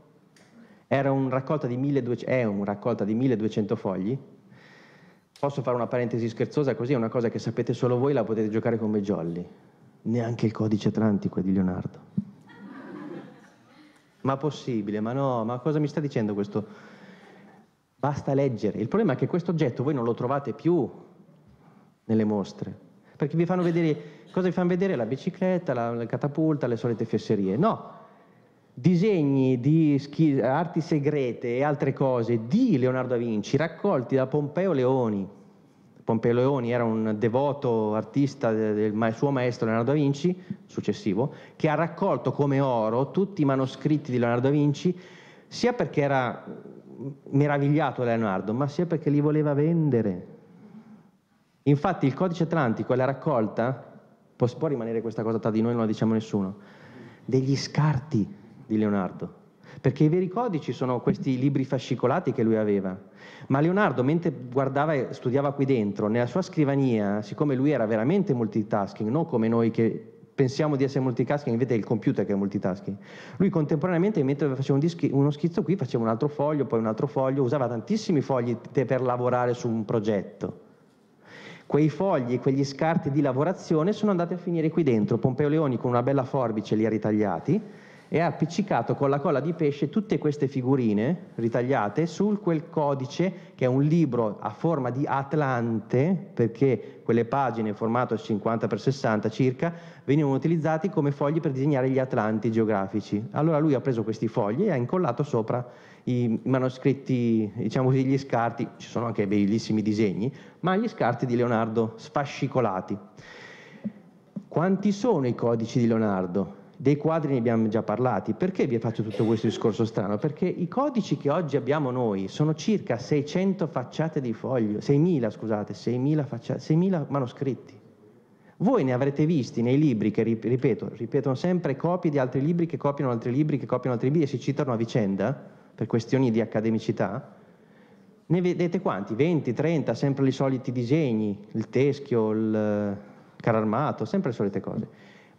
era un raccolta di 1200, è una raccolta di 1200 fogli. Posso fare una parentesi scherzosa così, è una cosa che sapete solo voi, la potete giocare come jolly. Neanche il codice atlantico è di Leonardo. ma possibile, ma no, ma cosa mi sta dicendo questo? Basta leggere. Il problema è che questo oggetto voi non lo trovate più nelle mostre, perché vi fanno vedere, cosa vi fanno vedere? La bicicletta, la, la catapulta, le solite fesserie. No, disegni di schi- arti segrete e altre cose di Leonardo da Vinci raccolti da Pompeo Leoni. Pompeo Leoni era un devoto artista del, del suo maestro Leonardo da Vinci, successivo, che ha raccolto come oro tutti i manoscritti di Leonardo da Vinci, sia perché era meravigliato Leonardo, ma sia perché li voleva vendere. Infatti il codice atlantico e la raccolta, può rimanere questa cosa tra di noi, non la diciamo nessuno, degli scarti di Leonardo, perché i veri codici sono questi libri fascicolati che lui aveva. Ma Leonardo, mentre guardava e studiava qui dentro, nella sua scrivania, siccome lui era veramente multitasking, non come noi che pensiamo di essere multitasking, invece è il computer che è multitasking, lui contemporaneamente, mentre faceva un dischi- uno schizzo qui, faceva un altro foglio, poi un altro foglio, usava tantissimi fogli te- per lavorare su un progetto. Quei fogli, quegli scarti di lavorazione sono andati a finire qui dentro. Pompeo Leoni con una bella forbice li ha ritagliati e ha appiccicato con la colla di pesce tutte queste figurine ritagliate su quel codice che è un libro a forma di atlante, perché quelle pagine formato 50x60 circa venivano utilizzate come fogli per disegnare gli atlanti geografici. Allora lui ha preso questi fogli e ha incollato sopra i manoscritti, diciamo così, gli scarti, ci sono anche bellissimi disegni, ma gli scarti di Leonardo sfascicolati. Quanti sono i codici di Leonardo? Dei quadri ne abbiamo già parlati. Perché vi faccio tutto questo discorso strano? Perché i codici che oggi abbiamo noi sono circa 600 facciate di foglio, 6.000 scusate, 6.000, facciate, 6.000 manoscritti. Voi ne avrete visti nei libri che, ripeto, ripetono sempre copie di altri libri che copiano altri libri che copiano altri libri e si citano a vicenda per questioni di accademicità. Ne vedete quanti? 20, 30, sempre i soliti disegni, il teschio, il eh, cararmato, sempre le solite cose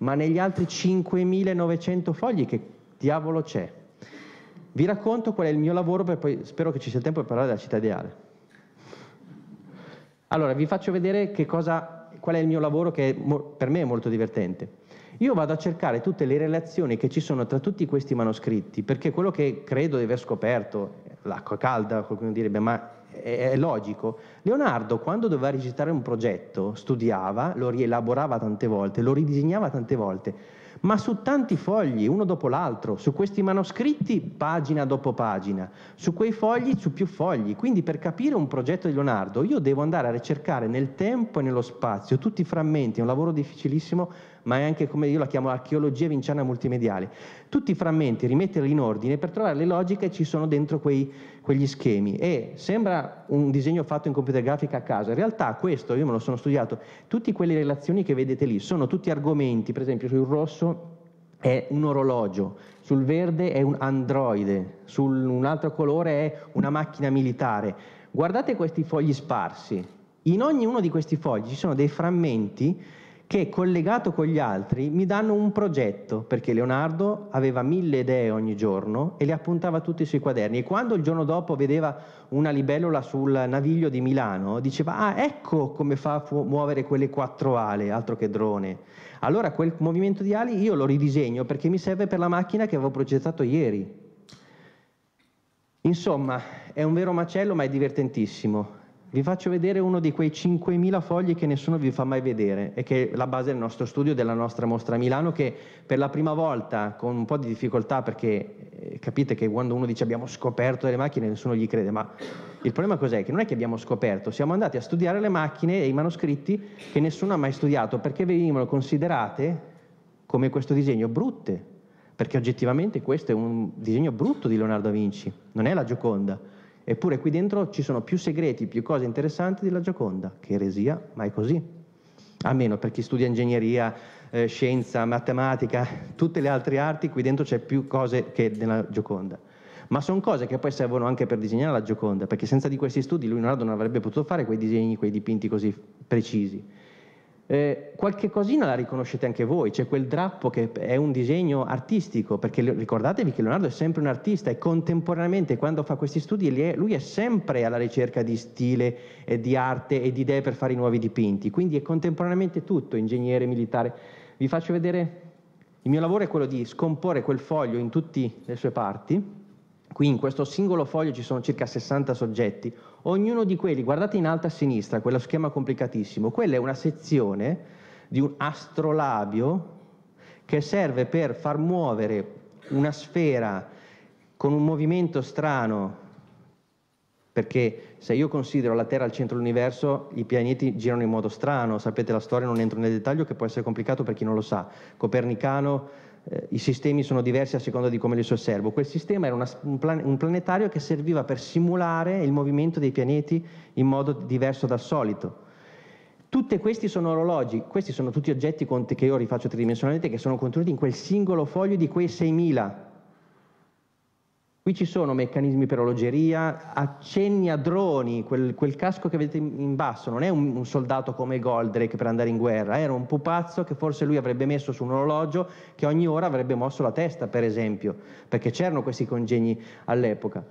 ma negli altri 5.900 fogli che diavolo c'è? Vi racconto qual è il mio lavoro, per poi spero che ci sia tempo per parlare della città ideale. Allora, vi faccio vedere cosa, qual è il mio lavoro che è, per me è molto divertente. Io vado a cercare tutte le relazioni che ci sono tra tutti questi manoscritti, perché quello che credo di aver scoperto, l'acqua calda, qualcuno direbbe, ma è logico. Leonardo, quando doveva recitare un progetto, studiava, lo rielaborava tante volte, lo ridisegnava tante volte, ma su tanti fogli, uno dopo l'altro, su questi manoscritti, pagina dopo pagina, su quei fogli, su più fogli. Quindi per capire un progetto di Leonardo, io devo andare a ricercare nel tempo e nello spazio tutti i frammenti, è un lavoro difficilissimo ma è anche come io la chiamo archeologia vinciana multimediale. Tutti i frammenti, rimetterli in ordine per trovare le logiche ci sono dentro quei, quegli schemi. E sembra un disegno fatto in computer grafica a casa, in realtà questo, io me lo sono studiato, tutte quelle relazioni che vedete lì sono tutti argomenti, per esempio sul rosso è un orologio, sul verde è un androide, su un altro colore è una macchina militare. Guardate questi fogli sparsi, in ognuno di questi fogli ci sono dei frammenti che collegato con gli altri mi danno un progetto, perché Leonardo aveva mille idee ogni giorno e le appuntava tutte sui quaderni e quando il giorno dopo vedeva una libellula sul naviglio di Milano diceva ah ecco come fa a muovere quelle quattro ale, altro che drone. Allora quel movimento di ali io lo ridisegno perché mi serve per la macchina che avevo progettato ieri. Insomma, è un vero macello ma è divertentissimo. Vi faccio vedere uno di quei 5.000 fogli che nessuno vi fa mai vedere e che è la base del nostro studio, della nostra mostra a Milano, che per la prima volta, con un po' di difficoltà, perché eh, capite che quando uno dice abbiamo scoperto delle macchine nessuno gli crede, ma il problema cos'è? Che non è che abbiamo scoperto, siamo andati a studiare le macchine e i manoscritti che nessuno ha mai studiato, perché venivano considerate, come questo disegno, brutte, perché oggettivamente questo è un disegno brutto di Leonardo da Vinci, non è la Gioconda Eppure qui dentro ci sono più segreti, più cose interessanti della Gioconda. Che eresia, ma è così. A meno per chi studia ingegneria, eh, scienza, matematica, tutte le altre arti, qui dentro c'è più cose che nella Gioconda. Ma sono cose che poi servono anche per disegnare la Gioconda, perché senza di questi studi Leonardo non avrebbe potuto fare quei disegni, quei dipinti così precisi. Eh, qualche cosina la riconoscete anche voi, c'è quel drappo che è un disegno artistico, perché ricordatevi che Leonardo è sempre un artista e contemporaneamente quando fa questi studi lui è sempre alla ricerca di stile, e di arte e di idee per fare i nuovi dipinti, quindi è contemporaneamente tutto, ingegnere, militare. Vi faccio vedere, il mio lavoro è quello di scomporre quel foglio in tutte le sue parti, qui in questo singolo foglio ci sono circa 60 soggetti, Ognuno di quelli, guardate in alto a sinistra, quello schema complicatissimo, quella è una sezione di un astrolabio che serve per far muovere una sfera con un movimento strano, perché se io considero la Terra al centro dell'universo, i pianeti girano in modo strano, sapete la storia, non entro nel dettaglio che può essere complicato per chi non lo sa. Copernicano eh, i sistemi sono diversi a seconda di come li osservo. Quel sistema era una, un, plan, un, planetario che serviva per simulare il movimento dei pianeti in modo diverso dal solito. Tutti questi sono orologi, questi sono tutti oggetti che io rifaccio tridimensionalmente, che sono contenuti in quel singolo foglio di quei 6.000 Qui ci sono meccanismi per orologeria, accenni a droni, quel, quel casco che vedete in basso non è un, un, soldato come Goldrake per andare in guerra, era un pupazzo che forse lui avrebbe messo su un orologio che ogni ora avrebbe mosso la testa, per esempio, perché c'erano questi congegni all'epoca.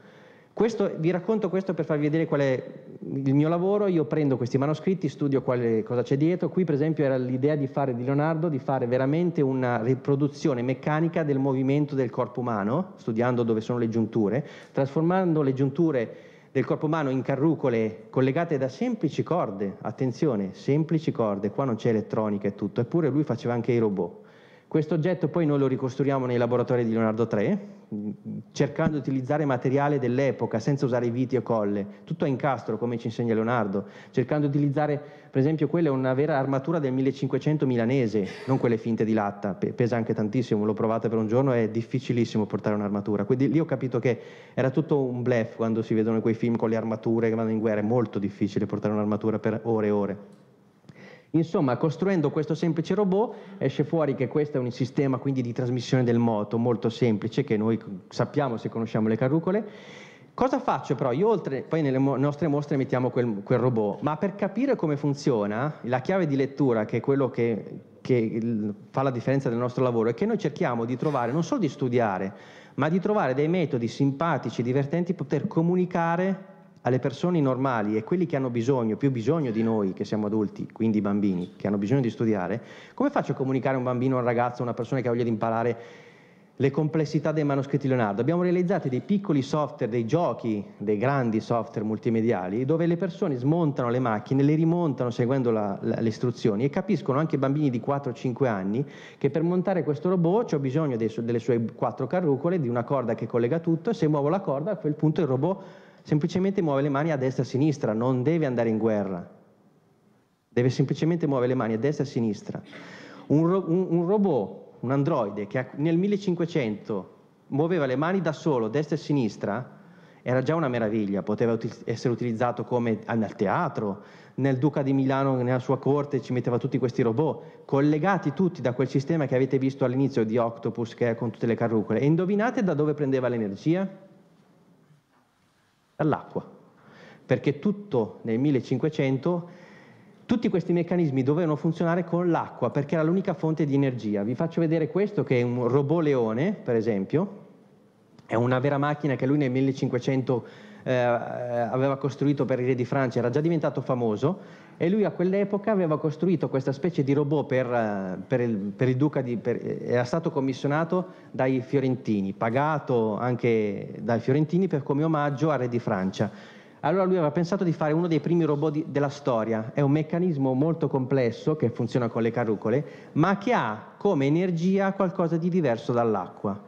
Questo, vi racconto questo per farvi vedere qual è il mio lavoro, io prendo questi manoscritti, studio quale, cosa c'è dietro, qui per esempio era l'idea di fare di Leonardo, di fare veramente una riproduzione meccanica del movimento del corpo umano, studiando dove sono le giunture, trasformando le giunture del corpo umano in carrucole collegate da semplici corde, attenzione, semplici corde, qua non c'è elettronica e tutto, eppure lui faceva anche i robot. Questo oggetto poi noi lo ricostruiamo nei laboratori di Leonardo III, cercando di utilizzare materiale dell'epoca senza usare viti o colle, tutto a incastro come ci insegna Leonardo, cercando di utilizzare per esempio quella è una vera armatura del 1500 milanese, non quelle finte di latta, pesa anche tantissimo, l'ho provata per un giorno, è difficilissimo portare un'armatura, quindi lì ho capito che era tutto un bluff quando si vedono quei film con le armature che vanno in guerra, è molto difficile portare un'armatura per ore e ore. Insomma, costruendo questo semplice robot esce fuori che questo è un sistema quindi di trasmissione del moto molto semplice che noi sappiamo se conosciamo le carrucole. Cosa faccio però? Io oltre, poi nelle mo- nostre mostre mettiamo quel, quel, robot, ma per capire come funziona, la chiave di lettura, che è quello che, che fa la differenza del nostro lavoro, è che noi cerchiamo di trovare, non solo di studiare, ma di trovare dei metodi simpatici, divertenti per comunicare alle persone normali e quelli che hanno bisogno, più bisogno di noi che siamo adulti, quindi i bambini, che hanno bisogno di studiare, come faccio a comunicare a un bambino, a un ragazzo, a una persona che ha voglia di imparare le complessità dei manoscritti Leonardo? Abbiamo realizzato dei piccoli software, dei giochi, dei grandi software multimediali, dove le persone smontano le macchine, le rimontano seguendo la, la, le istruzioni e capiscono anche bambini di 4-5 anni che per montare questo robot ho bisogno dei, delle sue quattro carrucole, di una corda che collega tutto e se muovo la corda a quel punto il robot semplicemente muove le mani a destra e a sinistra, non deve andare in guerra, deve semplicemente muovere le mani a destra e a sinistra. Un, ro- un, un robot, un androide che nel 1500 muoveva le mani da solo, destra e sinistra, era già una meraviglia, poteva uti- essere utilizzato come al teatro, nel Duca di Milano, nella sua corte, ci metteva tutti questi robot, collegati tutti da quel sistema che avete visto all'inizio di Octopus, che è con tutte le carrucole. E indovinate da dove prendeva l'energia? all'acqua, perché tutto nel 1500 tutti questi meccanismi dovevano funzionare con l'acqua perché era l'unica fonte di energia. Vi faccio vedere questo che è un robot leone, per esempio, è una vera macchina che lui nel 1500 eh, aveva costruito per il re di Francia, era già diventato famoso e lui a quell'epoca aveva costruito questa specie di robot per, eh, per, il, per il, duca, di, per, era stato commissionato dai fiorentini, pagato anche dai fiorentini per come omaggio al re di Francia. Allora lui aveva pensato di fare uno dei primi robot di, della storia, è un meccanismo molto complesso che funziona con le carrucole, ma che ha come energia qualcosa di diverso dall'acqua.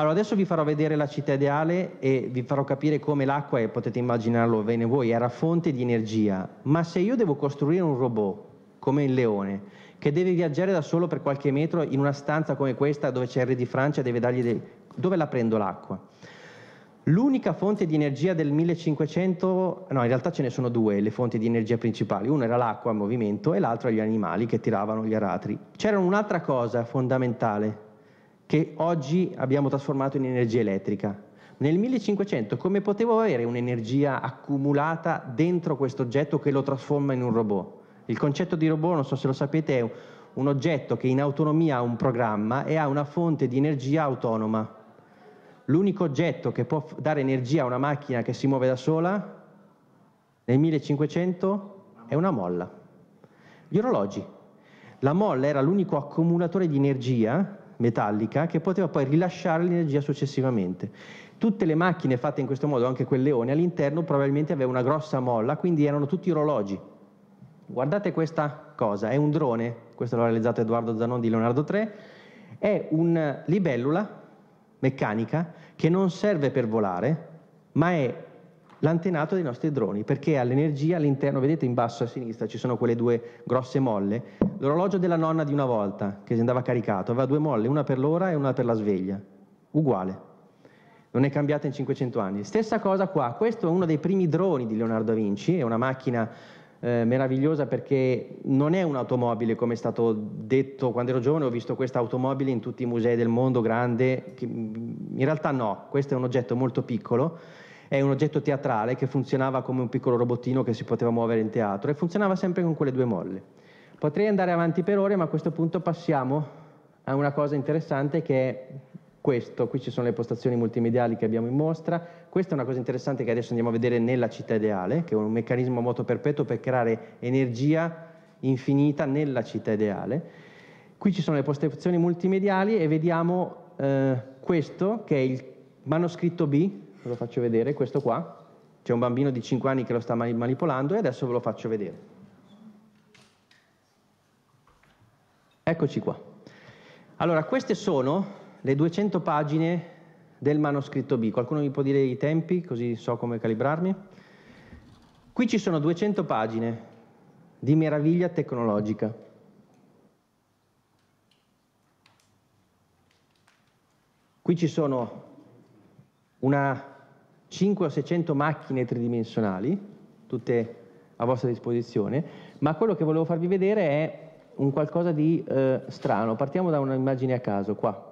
Allora, adesso vi farò vedere la città ideale e vi farò capire come l'acqua, e potete immaginarlo bene voi, era fonte di energia. Ma se io devo costruire un robot, come il leone, che deve viaggiare da solo per qualche metro in una stanza come questa dove c'è il re di Francia, deve dargli del... dove la prendo l'acqua? L'unica fonte di energia del 1500, no in realtà ce ne sono due le fonti di energia principali, una era l'acqua in movimento e l'altra gli animali che tiravano gli aratri. C'era un'altra cosa fondamentale che oggi abbiamo trasformato in energia elettrica. Nel 1500 come potevo avere un'energia accumulata dentro questo oggetto che lo trasforma in un robot? Il concetto di robot, non so se lo sapete, è un oggetto che in autonomia ha un programma e ha una fonte di energia autonoma. L'unico oggetto che può dare energia a una macchina che si muove da sola nel 1500 è una molla. Gli orologi. La molla era l'unico accumulatore di energia metallica che poteva poi rilasciare l'energia successivamente. Tutte le macchine fatte in questo modo, anche quel leone, all'interno probabilmente aveva una grossa molla, quindi erano tutti orologi. Guardate questa cosa, è un drone, questo l'ha realizzato Edoardo Zanon di Leonardo III, è una libellula meccanica che non serve per volare, ma è l'antenato dei nostri droni, perché ha l'energia all'interno, vedete in basso a sinistra ci sono quelle due grosse molle, l'orologio della nonna di una volta, che si andava caricato, aveva due molle, una per l'ora e una per la sveglia, uguale, non è cambiata in 500 anni. Stessa cosa qua, questo è uno dei primi droni di Leonardo da Vinci, è una macchina eh, meravigliosa perché non è un'automobile come è stato detto quando ero giovane, ho visto questa automobile in tutti i musei del mondo grande, in realtà no, questo è un oggetto molto piccolo è un oggetto teatrale che funzionava come un piccolo robottino che si poteva muovere in teatro e funzionava sempre con quelle due molle. Potrei andare avanti per ore, ma a questo punto passiamo a una cosa interessante che è questo, qui ci sono le postazioni multimediali che abbiamo in mostra, questa è una cosa interessante che adesso andiamo a vedere nella città ideale, che è un meccanismo moto perpetuo per creare energia infinita nella città ideale. Qui ci sono le postazioni multimediali e vediamo eh, questo che è il manoscritto B ve lo faccio vedere, questo qua, c'è un bambino di 5 anni che lo sta manipolando e adesso ve lo faccio vedere. Eccoci qua. Allora, queste sono le 200 pagine del manoscritto B. Qualcuno mi può dire i tempi, così so come calibrarmi? Qui ci sono 200 pagine di meraviglia tecnologica. Qui ci sono una 5 o 600 macchine tridimensionali, tutte a vostra disposizione, ma quello che volevo farvi vedere è un qualcosa di eh, strano. Partiamo da un'immagine a caso, qua.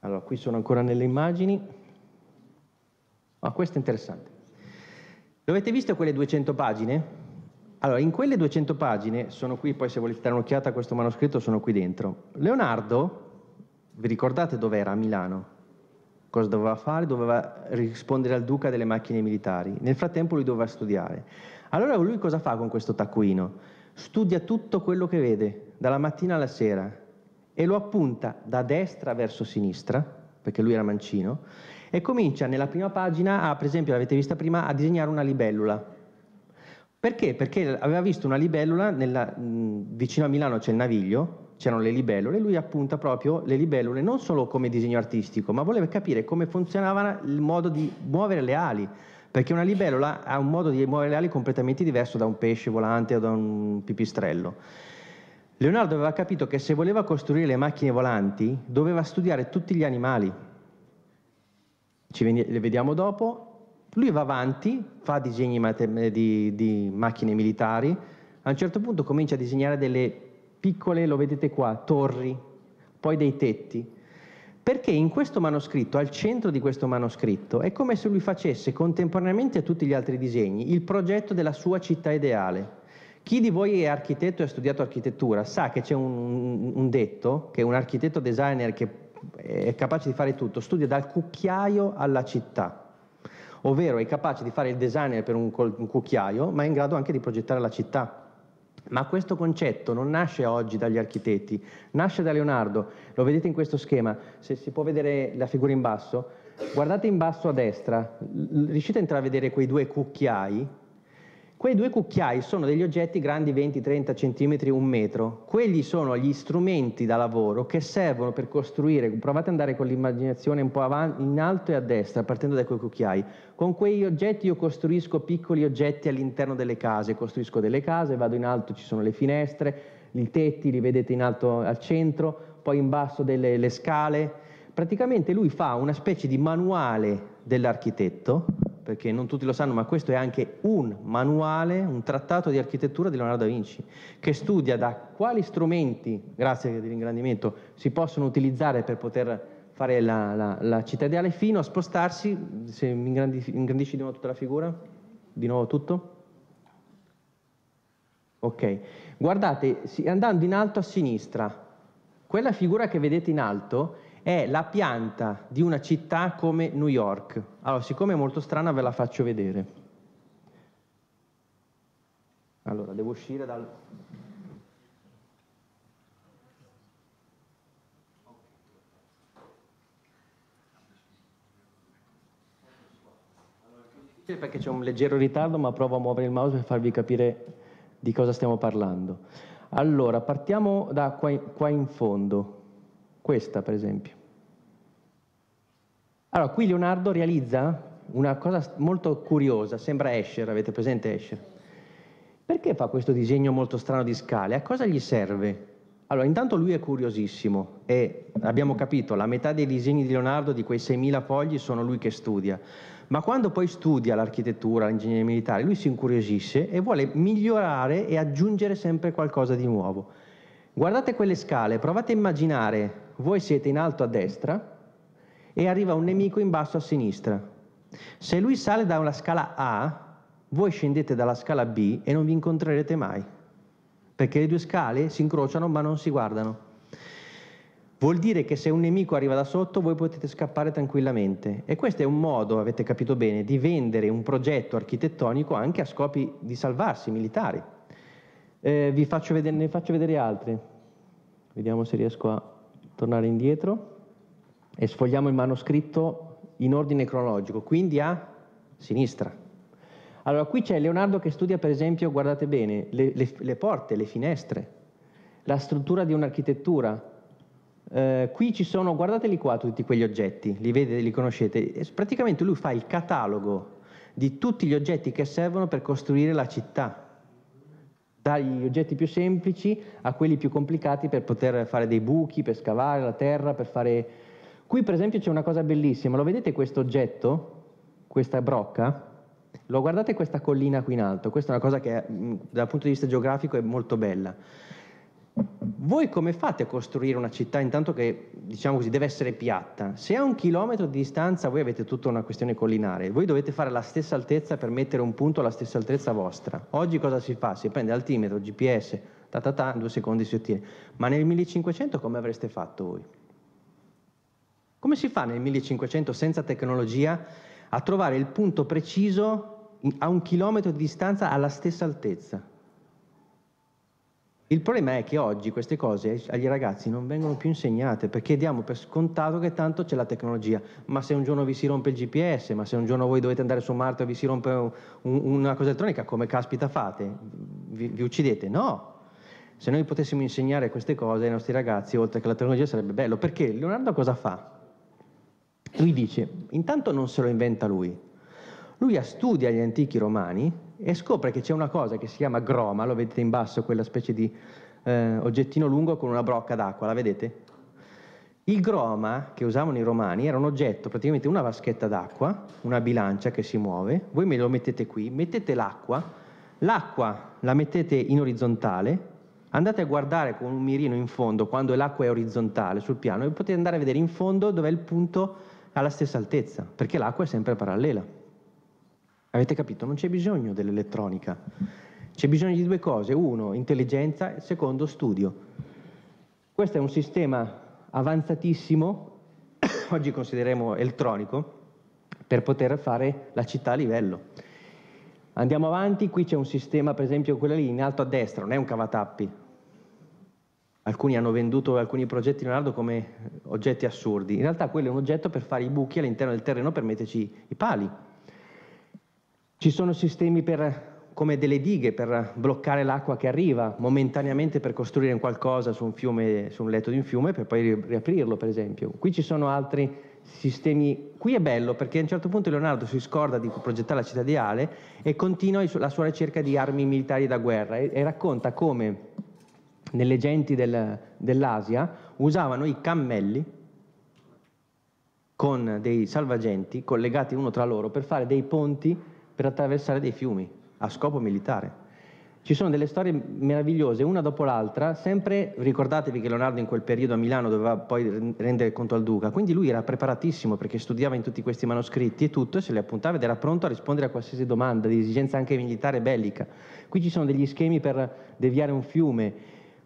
Allora, qui sono ancora nelle immagini. Ma ah, questo è interessante. L'avete visto quelle 200 pagine? Allora, in quelle 200 pagine, sono qui, poi se volete dare un'occhiata a questo manoscritto sono qui dentro. Leonardo vi ricordate dov'era a Milano? Cosa doveva fare? Doveva rispondere al duca delle macchine militari. Nel frattempo lui doveva studiare. Allora lui cosa fa con questo taccuino? Studia tutto quello che vede, dalla mattina alla sera, e lo appunta da destra verso sinistra, perché lui era mancino, e comincia nella prima pagina, a, per esempio l'avete vista prima, a disegnare una libellula. Perché? Perché aveva visto una libellula, nella, mh, vicino a Milano c'è il Naviglio, c'erano le libellule, lui appunta proprio le libellule non solo come disegno artistico, ma voleva capire come funzionava il modo di muovere le ali, perché una libellula ha un modo di muovere le ali completamente diverso da un pesce volante o da un pipistrello. Leonardo aveva capito che se voleva costruire le macchine volanti doveva studiare tutti gli animali. Ci le vediamo dopo. Lui va avanti, fa disegni di, di macchine militari, a un certo punto comincia a disegnare delle piccole, lo vedete qua, torri, poi dei tetti, perché in questo manoscritto, al centro di questo manoscritto, è come se lui facesse contemporaneamente a tutti gli altri disegni il progetto della sua città ideale. Chi di voi è architetto e ha studiato architettura sa che c'è un, un detto, che un architetto designer che è capace di fare tutto, studia dal cucchiaio alla città, ovvero è capace di fare il designer per un, un cucchiaio, ma è in grado anche di progettare la città. Ma questo concetto non nasce oggi dagli architetti, nasce da Leonardo. Lo vedete in questo schema, se si può vedere la figura in basso. Guardate in basso a destra, riuscite a intravedere quei due cucchiai Quei due cucchiai sono degli oggetti grandi 20-30 cm, un metro. Quelli sono gli strumenti da lavoro che servono per costruire, provate ad andare con l'immaginazione un po' avanti, in alto e a destra, partendo da quei cucchiai. Con quegli oggetti io costruisco piccoli oggetti all'interno delle case, costruisco delle case, vado in alto, ci sono le finestre, i tetti, li vedete in alto al centro, poi in basso delle le scale. Praticamente lui fa una specie di manuale dell'architetto perché non tutti lo sanno, ma questo è anche un manuale, un trattato di architettura di Leonardo da Vinci, che studia da quali strumenti, grazie all'ingrandimento, si possono utilizzare per poter fare la, la, la città ideale, fino a spostarsi, se mi ingrandisci, ingrandisci di nuovo tutta la figura, di nuovo tutto. Ok, guardate, andando in alto a sinistra, quella figura che vedete in alto è la pianta di una città come New York. Allora, siccome è molto strana, ve la faccio vedere. Allora, devo uscire dal... Perché c'è un leggero ritardo, ma provo a muovere il mouse per farvi capire di cosa stiamo parlando. Allora, partiamo da qua in, qua in fondo questa per esempio. Allora, qui Leonardo realizza una cosa molto curiosa, sembra Escher, avete presente Escher? Perché fa questo disegno molto strano di scale? A cosa gli serve? Allora, intanto lui è curiosissimo e abbiamo capito, la metà dei disegni di Leonardo, di quei 6.000 fogli, sono lui che studia. Ma quando poi studia l'architettura, l'ingegneria militare, lui si incuriosisce e vuole migliorare e aggiungere sempre qualcosa di nuovo. Guardate quelle scale, provate a immaginare, voi siete in alto a destra e arriva un nemico in basso a sinistra. Se lui sale da una scala A, voi scendete dalla scala B e non vi incontrerete mai, perché le due scale si incrociano ma non si guardano. Vuol dire che se un nemico arriva da sotto voi potete scappare tranquillamente e questo è un modo, avete capito bene, di vendere un progetto architettonico anche a scopi di salvarsi militari. Eh, faccio vedere, ne faccio vedere altri. Vediamo se riesco a tornare indietro. E sfogliamo il manoscritto in ordine cronologico, quindi a sinistra. Allora, qui c'è Leonardo che studia, per esempio, guardate bene, le, le, le porte, le finestre, la struttura di un'architettura. Eh, qui ci sono, guardateli qua tutti quegli oggetti, li vedete, li conoscete. E praticamente lui fa il catalogo di tutti gli oggetti che servono per costruire la città dagli oggetti più semplici a quelli più complicati per poter fare dei buchi, per scavare la terra, per fare... Qui per esempio c'è una cosa bellissima, lo vedete questo oggetto, questa brocca? Lo guardate questa collina qui in alto, questa è una cosa che dal punto di vista geografico è molto bella voi come fate a costruire una città intanto che, diciamo così, deve essere piatta? Se a un chilometro di distanza voi avete tutta una questione collinare, voi dovete fare la stessa altezza per mettere un punto alla stessa altezza vostra. Oggi cosa si fa? Si prende altimetro, GPS, ta ta ta, in due secondi si ottiene. Ma nel 1500 come avreste fatto voi? Come si fa nel 1500 senza tecnologia a trovare il punto preciso a un chilometro di distanza alla stessa altezza? Il problema è che oggi queste cose agli ragazzi non vengono più insegnate perché diamo per scontato che tanto c'è la tecnologia, ma se un giorno vi si rompe il GPS, ma se un giorno voi dovete andare su Marte e vi si rompe un, una cosa elettronica, come caspita fate? Vi, vi, uccidete? No! Se noi potessimo insegnare queste cose ai nostri ragazzi, oltre che la tecnologia, sarebbe bello, perché Leonardo cosa fa? Lui dice, intanto non se lo inventa lui, lui studia gli antichi romani e scopre che c'è una cosa che si chiama groma, lo vedete in basso, quella specie di eh, oggettino lungo con una brocca d'acqua, la vedete? Il groma che usavano i romani era un oggetto, praticamente una vaschetta d'acqua, una bilancia che si muove, voi me lo mettete qui, mettete l'acqua, l'acqua la mettete in orizzontale, andate a guardare con un mirino in fondo quando l'acqua è orizzontale sul piano e potete andare a vedere in fondo dove è il punto alla stessa altezza, perché l'acqua è sempre parallela. Avete capito? Non c'è bisogno dell'elettronica. C'è bisogno di due cose. Uno, intelligenza, secondo, studio. Questo è un sistema avanzatissimo, oggi consideriamo elettronico, per poter fare la città a livello. Andiamo avanti, qui c'è un sistema, per esempio quella lì in alto a destra, non è un cavatappi. Alcuni hanno venduto alcuni progetti Leonardo come oggetti assurdi. In realtà quello è un oggetto per fare i buchi all'interno del terreno per metterci i pali. Ci sono sistemi per, come delle dighe per bloccare l'acqua che arriva momentaneamente per costruire qualcosa su un, fiume, su un letto di un fiume per poi riaprirlo, per esempio. Qui ci sono altri sistemi. Qui è bello perché a un certo punto Leonardo si scorda di progettare la città di Ale e continua la sua ricerca di armi militari da guerra e, e racconta come nelle genti del, dell'Asia usavano i cammelli con dei salvagenti collegati uno tra loro per fare dei ponti per attraversare dei fiumi a scopo militare. Ci sono delle storie meravigliose, una dopo l'altra, sempre ricordatevi che Leonardo in quel periodo a Milano doveva poi rendere conto al duca, quindi lui era preparatissimo perché studiava in tutti questi manoscritti e tutto, e se li appuntava ed era pronto a rispondere a qualsiasi domanda di esigenza anche militare e bellica. Qui ci sono degli schemi per deviare un fiume,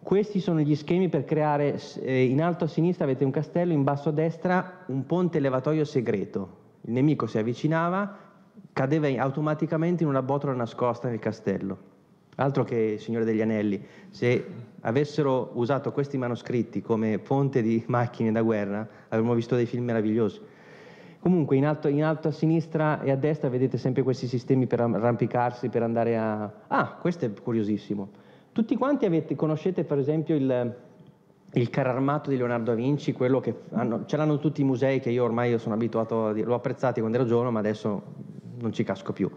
questi sono gli schemi per creare, eh, in alto a sinistra avete un castello, in basso a destra un ponte levatoio segreto. Il nemico si avvicinava, cadeva automaticamente in una botola nascosta nel castello. Altro che il Signore degli Anelli, se avessero usato questi manoscritti come fonte di macchine da guerra, avremmo visto dei film meravigliosi. Comunque in alto, in alto, a sinistra e a destra vedete sempre questi sistemi per arrampicarsi, per andare a... Ah, questo è curiosissimo. Tutti quanti avete, conoscete per esempio il, il carro armato di Leonardo da Vinci, quello che hanno, ce l'hanno tutti i musei che io ormai sono abituato a dire, l'ho apprezzato quando ero giovane, ma adesso non ci casco più.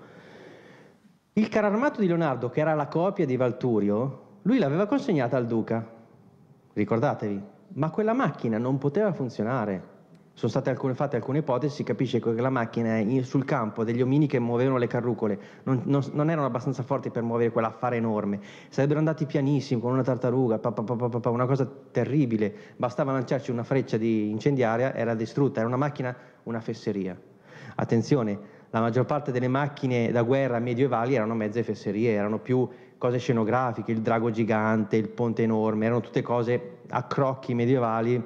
Il carro armato di Leonardo, che era la copia di Valturio, lui l'aveva consegnata al duca, ricordatevi, ma quella macchina non poteva funzionare. Sono state alcune, fatte alcune ipotesi, si capisce che la macchina in, sul campo degli omini che muovevano le carrucole non, non, non erano abbastanza forti per muovere quell'affare enorme, sarebbero andati pianissimo con una tartaruga, pa, pa, pa, una cosa terribile, bastava lanciarci una freccia di incendiaria, era distrutta, era una macchina, una fesseria. Attenzione, la maggior parte delle macchine da guerra medievali erano mezze fesserie, erano più cose scenografiche, il drago gigante, il ponte enorme, erano tutte cose a crocchi medievali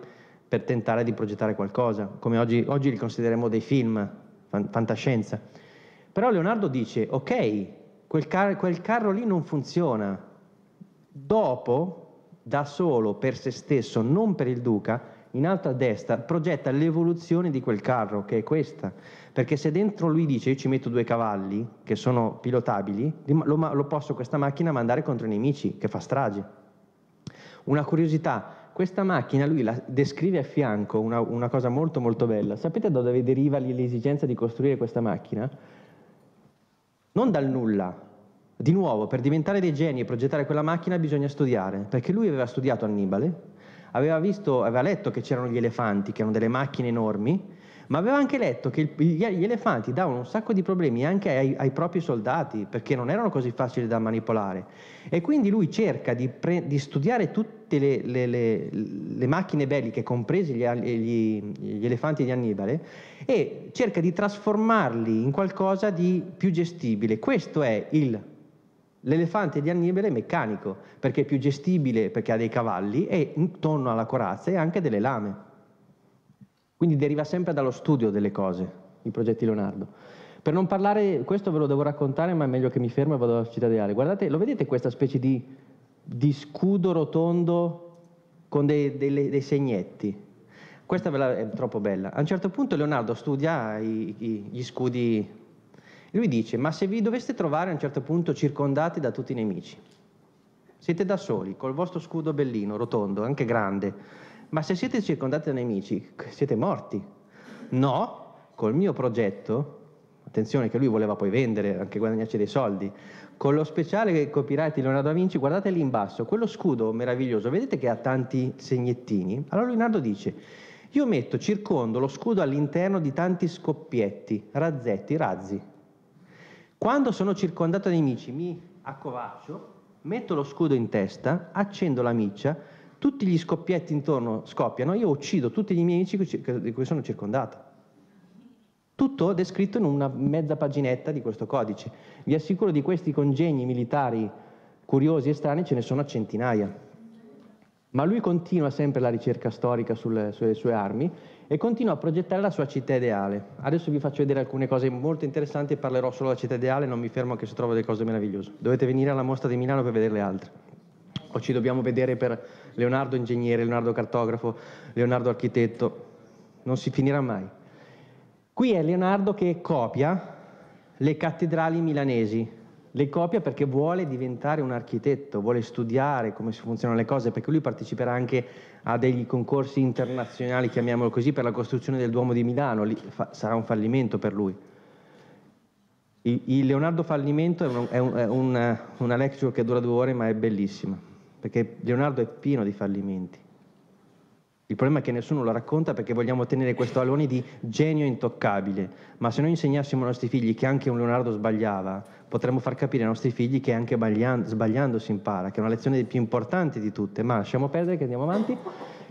per tentare di progettare qualcosa, come oggi, oggi li considereremo dei film, fantascienza. Però Leonardo dice, ok, quel, car- quel carro lì non funziona, dopo, da solo, per se stesso, non per il duca, in alto a destra, progetta l'evoluzione di quel carro, che è questa perché se dentro lui dice io ci metto due cavalli che sono pilotabili, lo, lo posso questa macchina mandare contro i nemici, che fa stragi. Una curiosità, questa macchina lui la descrive a fianco una, una, cosa molto molto bella. Sapete da dove deriva l'esigenza di costruire questa macchina? Non dal nulla. Di nuovo, per diventare dei geni e progettare quella macchina bisogna studiare, perché lui aveva studiato Annibale, aveva, visto, aveva letto che c'erano gli elefanti, che erano delle macchine enormi, ma aveva anche letto che gli elefanti davano un sacco di problemi anche ai, ai, propri soldati, perché non erano così facili da manipolare. E quindi lui cerca di, pre, di studiare tutte le, le, le, le, macchine belliche, compresi gli, gli, gli elefanti di Annibale, e cerca di trasformarli in qualcosa di più gestibile. Questo è il L'elefante di Annibale è meccanico perché è più gestibile perché ha dei cavalli e intorno alla corazza e anche delle lame. Quindi deriva sempre dallo studio delle cose, i progetti Leonardo. Per non parlare, questo ve lo devo raccontare, ma è meglio che mi fermo e vado alla città ideale. Guardate, lo vedete questa specie di, di scudo rotondo con dei, dei, dei segnetti? Questa è troppo bella. A un certo punto Leonardo studia i, i, gli scudi. Lui dice, ma se vi doveste trovare a un certo punto circondati da tutti i nemici, siete da soli, col vostro scudo bellino, rotondo, anche grande, ma se siete circondati da nemici, siete morti. No, col mio progetto, attenzione che lui voleva poi vendere, anche guadagnarci dei soldi, con lo speciale copyright di Leonardo da Vinci, guardate lì in basso, quello scudo meraviglioso, vedete che ha tanti segnettini? Allora Leonardo dice, io metto, circondo lo scudo all'interno di tanti scoppietti, razzetti, razzi. Quando sono circondato da nemici mi accovaccio, metto lo scudo in testa, accendo la miccia, tutti gli scoppietti intorno scoppiano, io uccido tutti i miei amici di cui sono circondato. Tutto descritto in una mezza paginetta di questo codice. Vi assicuro di questi congegni militari curiosi e strani ce ne sono a centinaia. Ma lui continua sempre la ricerca storica sulle, sulle sue armi e continua a progettare la sua città ideale. Adesso vi faccio vedere alcune cose molto interessanti e parlerò solo della città ideale, non mi fermo anche se trovo delle cose meravigliose. Dovete venire alla mostra di Milano per vedere le altre. O ci dobbiamo vedere per Leonardo ingegnere, Leonardo cartografo, Leonardo architetto, non si finirà mai. Qui è Leonardo che copia le cattedrali milanesi, le copia perché vuole diventare un architetto, vuole studiare come si funzionano le cose, perché lui parteciperà anche a degli concorsi internazionali, chiamiamolo così, per la costruzione del Duomo di Milano, Lì fa, sarà un fallimento per lui. Il Leonardo Fallimento è, un, è, un, è una, eh, una lecture che dura due ore ma è bellissima perché Leonardo è pieno di fallimenti. Il problema è che nessuno lo racconta perché vogliamo tenere questo alone di genio intoccabile, ma se noi insegnassimo ai nostri figli che anche un Leonardo sbagliava, potremmo far capire ai nostri figli che anche sbagliando, sbagliando si impara, che è una lezione più importante di tutte, ma lasciamo perdere che andiamo avanti.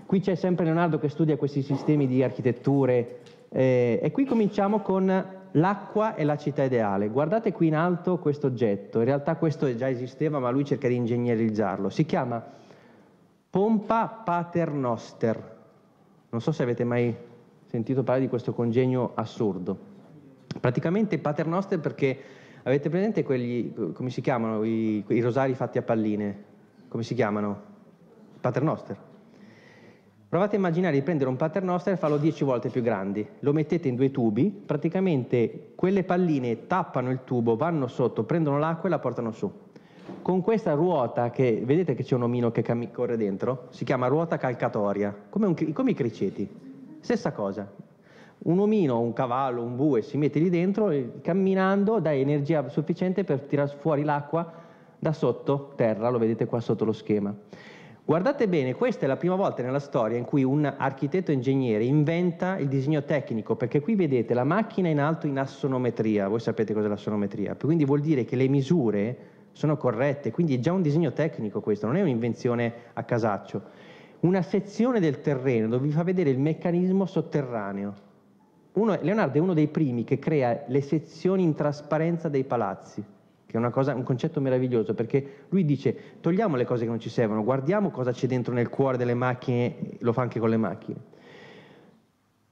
Qui c'è sempre Leonardo che studia questi sistemi di architetture eh, e qui cominciamo con L'acqua è la città ideale. Guardate qui in alto questo oggetto. In realtà questo già esisteva, ma lui cerca di ingegnerizzarlo. Si chiama pompa paternoster. Non so se avete mai sentito parlare di questo congegno assurdo. Praticamente paternoster perché avete presente quegli, come si chiamano, i, i rosari fatti a palline? Come si chiamano? Paternoster. Provate a immaginare di prendere un paternoster e farlo 10 volte più grande. Lo mettete in due tubi, praticamente quelle palline tappano il tubo, vanno sotto, prendono l'acqua e la portano su. Con questa ruota che vedete che c'è un omino che cam- corre dentro, si chiama ruota calcatoria, come, un, come i criceti. Stessa cosa. Un omino, un cavallo, un bue si mette lì dentro e eh, camminando dà energia sufficiente per tirare fuori l'acqua da sotto terra, lo vedete qua sotto lo schema. Guardate bene, questa è la prima volta nella storia in cui un architetto ingegnere inventa il disegno tecnico, perché qui vedete la macchina in alto in assonometria, voi sapete cos'è l'assonometria, quindi vuol dire che le misure sono corrette, quindi è già un disegno tecnico questo, non è un'invenzione a casaccio. Una sezione del terreno dove vi fa vedere il meccanismo sotterraneo. Uno, Leonardo è uno dei primi che crea le sezioni in trasparenza dei palazzi che è una cosa, un concetto meraviglioso, perché lui dice togliamo le cose che non ci servono, guardiamo cosa c'è dentro nel cuore delle macchine, lo fa anche con le macchine.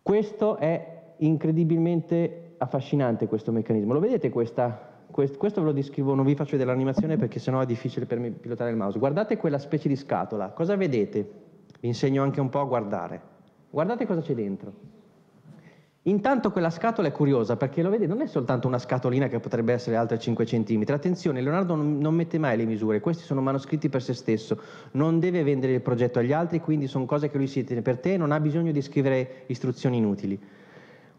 Questo è incredibilmente affascinante questo meccanismo. Lo vedete questa questo ve lo descrivo, non vi faccio vedere l'animazione perché sennò è difficile per me pilotare il mouse. Guardate quella specie di scatola, cosa vedete? Vi insegno anche un po' a guardare. Guardate cosa c'è dentro. Intanto quella scatola è curiosa perché lo vedi, non è soltanto una scatolina che potrebbe essere alta 5 cm. Attenzione, Leonardo non, non, mette mai le misure, questi sono manoscritti per se stesso, non deve vendere il progetto agli altri, quindi sono cose che lui si tiene per te e non ha bisogno di scrivere istruzioni inutili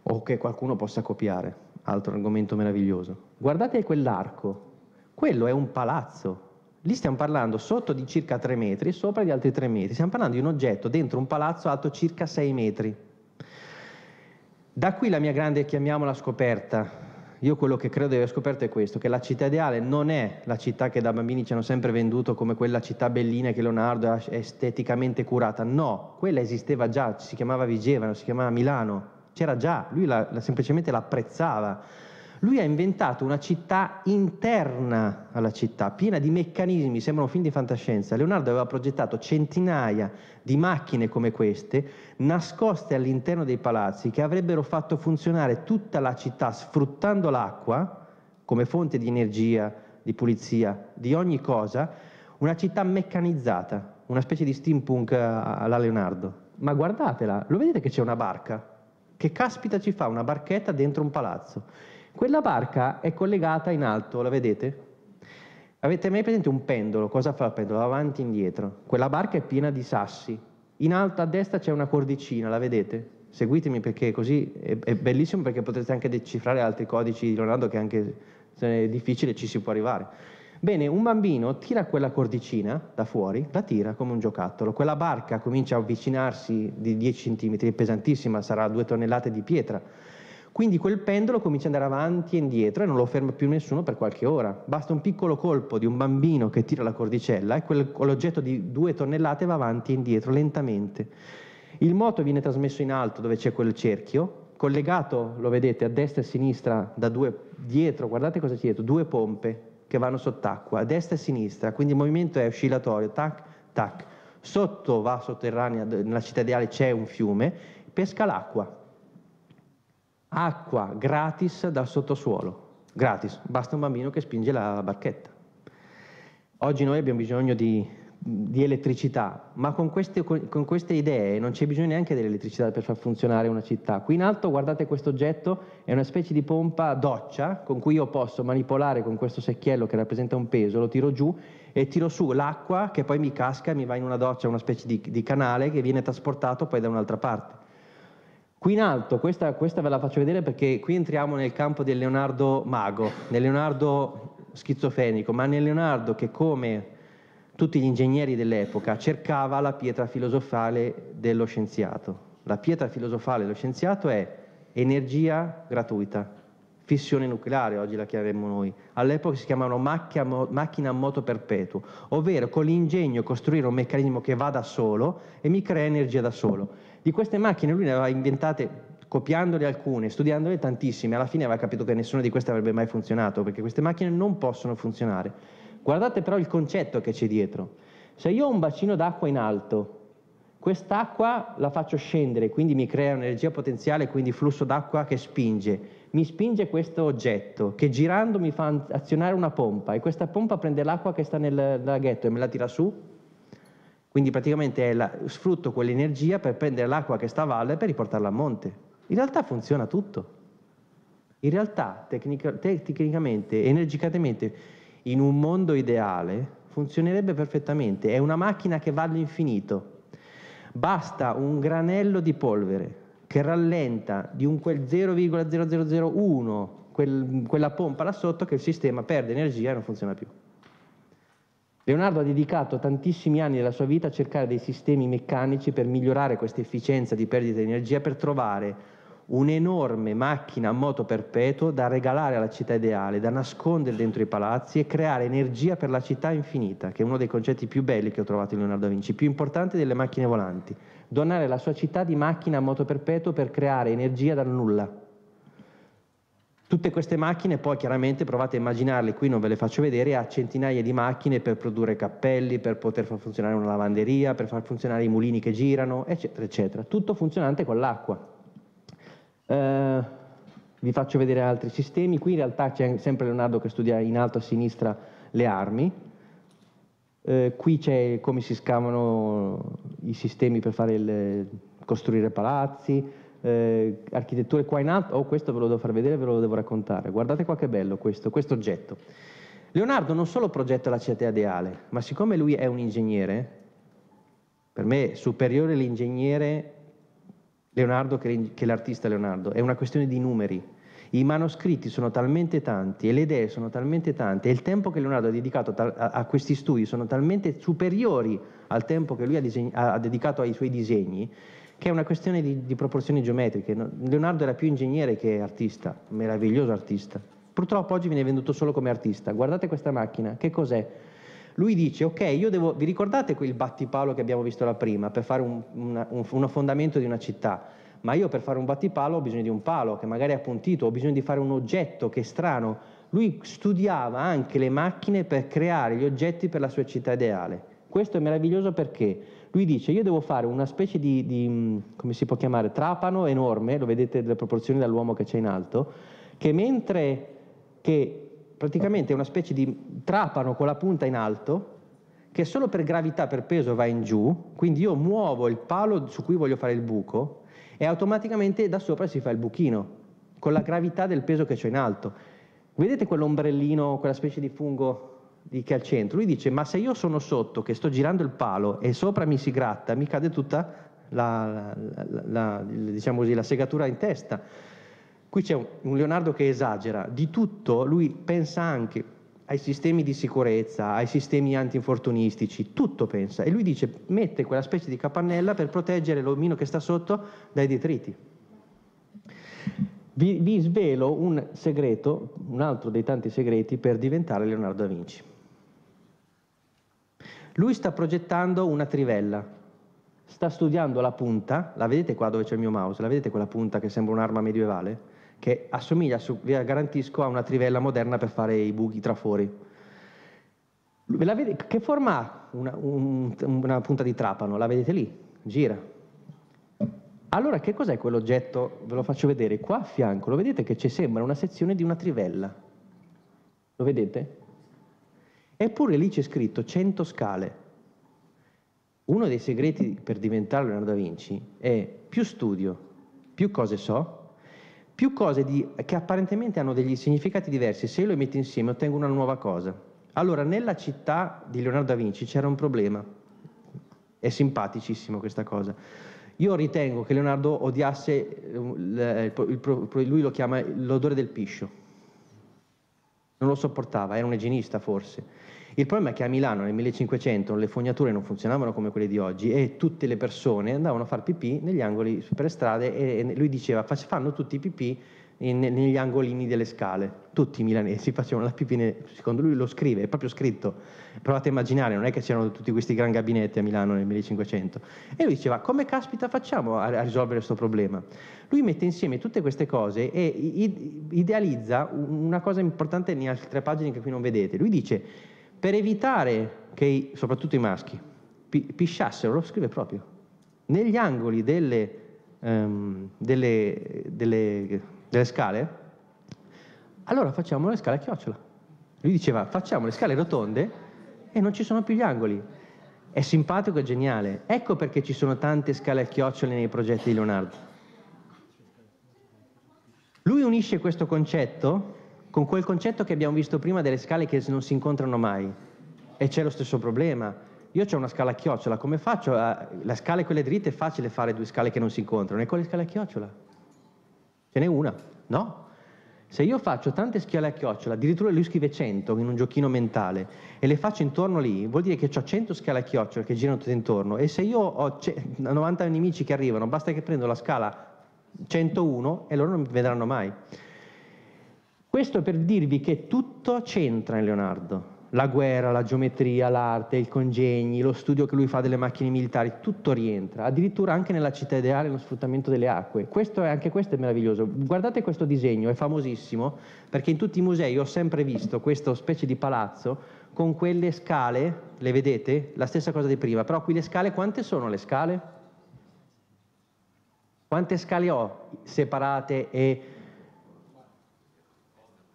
o che qualcuno possa copiare. Altro argomento meraviglioso. Guardate quell'arco, quello è un palazzo. Lì stiamo parlando sotto di circa 3 metri, sopra di altri 3 metri. Stiamo parlando di un oggetto dentro un palazzo alto circa 6 metri. Da qui la mia grande, chiamiamola, scoperta. Io quello che credo di aver scoperto è questo, che la città ideale non è la città che da bambini ci hanno sempre venduto come quella città bellina che Leonardo è esteticamente curata. No, quella esisteva già, si chiamava Vigevano, si chiamava Milano, c'era già, lui la, la, semplicemente l'apprezzava. Lui ha inventato una città interna alla città, piena di meccanismi, sembra un film di fantascienza. Leonardo aveva progettato centinaia di macchine come queste, nascoste all'interno dei palazzi, che avrebbero fatto funzionare tutta la città sfruttando l'acqua come fonte di energia, di pulizia, di ogni cosa, una città meccanizzata, una specie di steampunk eh, alla Leonardo. Ma guardatela, lo vedete che c'è una barca? Che caspita ci fa una barchetta dentro un palazzo? Quella barca è collegata in alto, la vedete? Avete mai presente un pendolo? Cosa fa il pendolo? Avanti e indietro. Quella barca è piena di sassi. In alto a destra c'è una cordicina, la vedete? Seguitemi perché così è, bellissimo perché potete anche decifrare altri codici di Leonardo che anche se è difficile ci si può arrivare. Bene, un bambino tira quella cordicina da fuori, la tira come un giocattolo. Quella barca comincia a avvicinarsi di 10 cm, è pesantissima, sarà 2 tonnellate di pietra quindi quel pendolo comincia ad andare avanti e indietro e non lo ferma più nessuno per qualche ora. Basta un piccolo colpo di un bambino che tira la cordicella e quell'oggetto di due tonnellate va avanti e indietro lentamente. Il moto viene trasmesso in alto dove c'è quel cerchio, collegato, lo vedete, a destra e a sinistra, da due, dietro, guardate cosa c'è dietro, due pompe che vanno sott'acqua, a destra e a sinistra, quindi il movimento è oscillatorio, tac, tac. Sotto va sotterranea, nella città ideale c'è un fiume, pesca l'acqua, acqua gratis dal sottosuolo, gratis, basta un bambino che spinge la barchetta. Oggi noi abbiamo bisogno di, di elettricità, ma con queste, con queste idee non c'è bisogno neanche dell'elettricità per far funzionare una città. Qui in alto guardate questo oggetto, è una specie di pompa doccia con cui io posso manipolare con questo secchiello che rappresenta un peso, lo tiro giù e tiro su l'acqua che poi mi casca e mi va in una doccia, una specie di, di canale che viene trasportato poi da un'altra parte. Qui in alto, questa, questa, ve la faccio vedere perché qui entriamo nel campo del Leonardo mago, nel Leonardo schizofrenico, ma nel Leonardo che come tutti gli ingegneri dell'epoca cercava la pietra filosofale dello scienziato. La pietra filosofale dello scienziato è energia gratuita, fissione nucleare oggi la chiameremmo noi, all'epoca si chiamavano macchia, macchina a moto perpetuo, ovvero con l'ingegno costruire un meccanismo che va da solo e mi crea energia da solo. Di queste macchine lui ne aveva inventate copiandole alcune, studiandole tantissime, alla fine aveva capito che nessuna di queste avrebbe mai funzionato, perché queste macchine non possono funzionare. Guardate però il concetto che c'è dietro. Se io ho un bacino d'acqua in alto, quest'acqua la faccio scendere, quindi mi crea un'energia potenziale, quindi flusso d'acqua che spinge. Mi spinge questo oggetto che girando mi fa azionare una pompa e questa pompa prende l'acqua che sta nel laghetto e me la tira su quindi praticamente la, sfrutto quell'energia per prendere l'acqua che sta a valle per riportarla a monte. In realtà funziona tutto. In realtà tecnica, tecnicamente, energicamente, in un mondo ideale funzionerebbe perfettamente. È una macchina che va all'infinito. Basta un granello di polvere che rallenta di un quel 0,0001 quel, quella pompa là sotto che il sistema perde energia e non funziona più. Leonardo ha dedicato tantissimi anni della sua vita a cercare dei sistemi meccanici per migliorare questa efficienza di perdita di energia, per trovare un'enorme macchina a moto perpetuo da regalare alla città ideale, da nascondere dentro i palazzi e creare energia per la città infinita, che è uno dei concetti più belli che ho trovato in Leonardo da Vinci, più importante delle macchine volanti. Donare la sua città di macchina a moto perpetuo per creare energia dal nulla. Tutte queste macchine poi chiaramente provate a immaginarle, qui non ve le faccio vedere, a centinaia di macchine per produrre cappelli, per poter far funzionare una lavanderia, per far funzionare i mulini che girano, eccetera, eccetera. Tutto funzionante con l'acqua. Eh, vi faccio vedere altri sistemi, qui in realtà c'è sempre Leonardo che studia in alto a sinistra le armi, eh, qui c'è come si scavano i sistemi per il, costruire palazzi, eh, architetture qua in alto, oh questo ve lo devo far vedere, ve lo devo raccontare, guardate qua che bello questo, questo oggetto. Leonardo non solo progetta la città ideale, ma siccome lui è un ingegnere, per me superiore l'ingegnere Leonardo che l'artista Leonardo, è una questione di numeri. I manoscritti sono talmente tanti e le idee sono talmente tante e il tempo che Leonardo ha dedicato a, questi studi sono talmente superiori al tempo che lui ha, ha dedicato ai suoi disegni che è una questione di, di proporzioni geometriche. Leonardo era più ingegnere che artista, meraviglioso artista. Purtroppo oggi viene venduto solo come artista. Guardate questa macchina, che cos'è? Lui dice, ok, io devo... Vi ricordate quel battipalo che abbiamo visto la prima per fare un, una, un, un fondamento di una città? Ma io per fare un battipalo ho bisogno di un palo che magari è appuntito, ho bisogno di fare un oggetto che è strano. Lui studiava anche le macchine per creare gli oggetti per la sua città ideale. Questo è meraviglioso perché? Lui dice, io devo fare una specie di, di mm, come si può chiamare, trapano enorme, lo vedete le proporzioni dall'uomo che c'è in alto, che mentre che praticamente è una specie di trapano con la punta in alto, che solo per gravità, per peso va in giù, quindi io muovo il palo su cui voglio fare il buco e automaticamente da sopra si fa il buchino, con la gravità del peso che c'è in alto. Vedete quell'ombrellino, quella specie di fungo che è al centro, lui dice ma se io sono sotto, che sto girando il palo e sopra mi si gratta, mi cade tutta la, la, la, diciamo così, la segatura in testa. Qui c'è un, un Leonardo che esagera, di tutto lui pensa anche ai sistemi di sicurezza, ai sistemi antinfortunistici, tutto pensa. E lui dice, mette quella specie di capannella per proteggere l'omino che sta sotto dai detriti. Vi, vi svelo un segreto, un altro dei tanti segreti per diventare Leonardo da Vinci. Lui sta progettando una trivella, sta studiando la punta, la vedete qua dove c'è il mio mouse, la vedete quella punta che sembra un'arma medievale? Che assomiglia, vi garantisco, a una trivella moderna per fare i buchi trafori. Vedete, che forma ha una, un, una punta di trapano? La vedete lì? Gira, allora, che cos'è quell'oggetto? Ve lo faccio vedere. Qua a fianco, lo vedete che ci sembra una sezione di una trivella. Lo vedete? Eppure lì c'è scritto 100 scale. Uno dei segreti per diventare Leonardo da Vinci è più studio, più cose so, più cose di, che apparentemente hanno degli significati diversi, se io le metto insieme ottengo una nuova cosa. Allora, nella città di Leonardo da Vinci c'era un problema. È simpaticissimo questa cosa. Io ritengo che Leonardo odiasse, eh, lui lo chiama l'odore del piscio non lo sopportava, era un eginista forse. Il problema è che a Milano nel 1500 le fognature non funzionavano come quelle di oggi e tutte le persone andavano a far pipì negli angoli per le strade e lui diceva fanno tutti i pipì negli angolini delle scale. Tutti i milanesi facevano la pipì, secondo lui lo scrive, è proprio scritto. Provate a immaginare, non è che c'erano tutti questi gran gabinetti a Milano nel 1500. E lui diceva, come caspita facciamo a, a risolvere questo problema? Lui mette insieme tutte queste cose e i, idealizza una cosa importante in altre pagine che qui non vedete. Lui dice, per evitare che i, soprattutto i maschi pi, pisciassero, lo scrive proprio, negli angoli delle, um, delle, delle delle scale? Allora facciamo le scale a chiocciola. Lui diceva facciamo le scale rotonde e non ci sono più gli angoli. È simpatico e geniale. Ecco perché ci sono tante scale a chiocciole nei progetti di Leonardo. Lui unisce questo concetto con quel concetto che abbiamo visto prima delle scale che non si incontrano mai. E c'è lo stesso problema. Io ho una scala a chiocciola, come faccio? A... La scala e quelle dritte è facile fare due scale che non si incontrano, e con le scale a chiocciola Ce n'è una, no? Se io faccio tante schiale a chiocciola, addirittura lui scrive 100 in un giochino mentale, e le faccio intorno lì, vuol dire che ho 100 scale a chiocciola che girano tutte intorno, e se io ho 90 nemici che arrivano, basta che prendo la scala 101 e loro non mi vedranno mai. Questo per dirvi che tutto c'entra in Leonardo la guerra, la geometria, l'arte, il congegni, lo studio che lui fa delle macchine militari, tutto rientra, addirittura anche nella città ideale lo sfruttamento delle acque. Questo è, anche questo è meraviglioso. Guardate questo disegno, è famosissimo, perché in tutti i musei ho sempre visto questa specie di palazzo con quelle scale, le vedete? La stessa cosa di prima, però qui le scale, quante sono le scale? Quante scale ho separate e...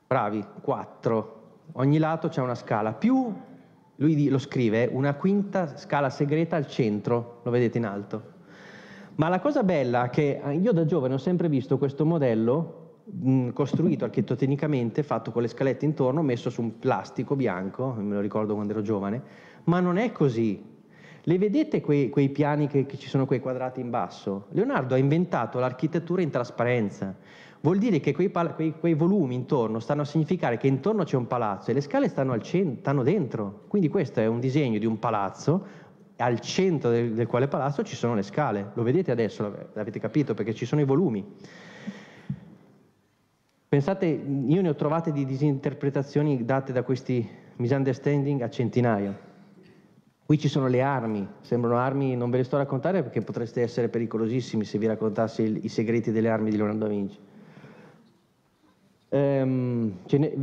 Bravi, quattro ogni lato c'è una scala, più, lui lo scrive, una quinta scala segreta al centro, lo vedete in alto. Ma la cosa bella è che eh, io da giovane ho sempre visto questo modello mh, mm, costruito architettonicamente, fatto con le scalette intorno, messo su un plastico bianco, me lo ricordo quando ero giovane, ma non è così. Le vedete quei, quei piani che, che ci sono quei quadrati in basso? Leonardo ha inventato l'architettura in trasparenza vuol dire che quei, pal- quei, quei, volumi intorno stanno a significare che intorno c'è un palazzo e le scale stanno, cent- stanno dentro. Quindi questo è un disegno di un palazzo, al centro del, del, quale palazzo ci sono le scale. Lo vedete adesso, l'avete capito, perché ci sono i volumi. Pensate, io ne ho trovate di disinterpretazioni date da questi misunderstanding a centinaio. Qui ci sono le armi, sembrano armi, non ve le sto a raccontare perché potreste essere pericolosissimi se vi raccontassi il, i segreti delle armi di Leonardo da Vinci ehm,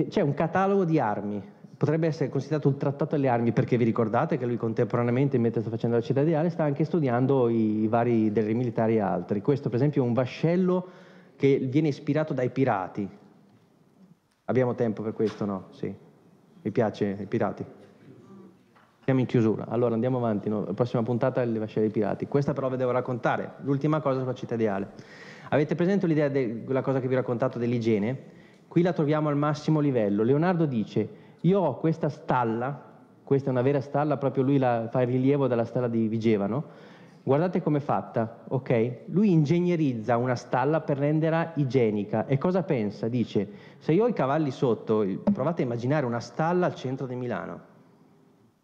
c'è un catalogo di armi, potrebbe essere considerato un trattato alle armi perché vi ricordate che lui contemporaneamente, mentre sta facendo la città ideale, sta anche studiando i vari delle militari e altri. Questo per esempio è un vascello che viene ispirato dai pirati. Abbiamo tempo per questo, no? Sì. Mi piace i pirati. Siamo in chiusura, allora andiamo avanti, no? la prossima puntata è il vascello dei pirati. Questa però ve devo raccontare, l'ultima cosa sulla città ideale. Avete presente l'idea della cosa che vi ho raccontato dell'igiene? Qui la troviamo al massimo livello. Leonardo dice, io ho questa stalla, questa è una vera stalla, proprio lui la, fa il rilievo della stalla di Vigevano, Guardate com'è fatta, ok? Lui ingegnerizza una stalla per renderla igienica e cosa pensa? Dice, se io ho i cavalli sotto, provate a immaginare una stalla al centro di Milano,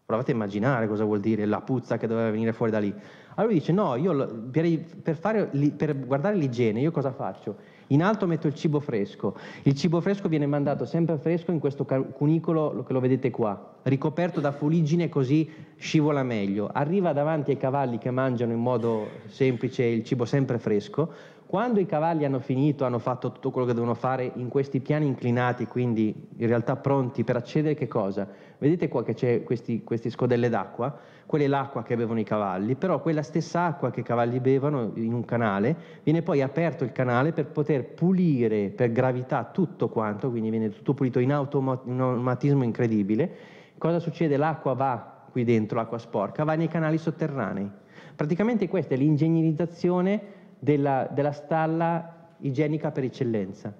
provate a immaginare cosa vuol dire la puzza che doveva venire fuori da lì. Allora lui dice, no, io per, per, fare, per guardare l'igiene, io cosa faccio? in alto metto il cibo fresco, il cibo fresco viene mandato sempre fresco in questo cunicolo che lo vedete qua, ricoperto da fuligine così scivola meglio, arriva davanti ai cavalli che mangiano in modo semplice il cibo sempre fresco, quando i cavalli hanno finito, hanno fatto tutto quello che devono fare in questi piani inclinati, quindi in realtà pronti per accedere che cosa? Vedete qua che c'è questi, questi scodelle d'acqua? Quella è l'acqua che bevono i cavalli, però quella stessa acqua che i cavalli bevono in un canale, viene poi aperto il canale per poter pulire per gravità tutto quanto, quindi viene tutto pulito in automatismo incredibile. Cosa succede? L'acqua va qui dentro, l'acqua sporca, va nei canali sotterranei. Praticamente questa è l'ingegnerizzazione della, della stalla igienica per eccellenza.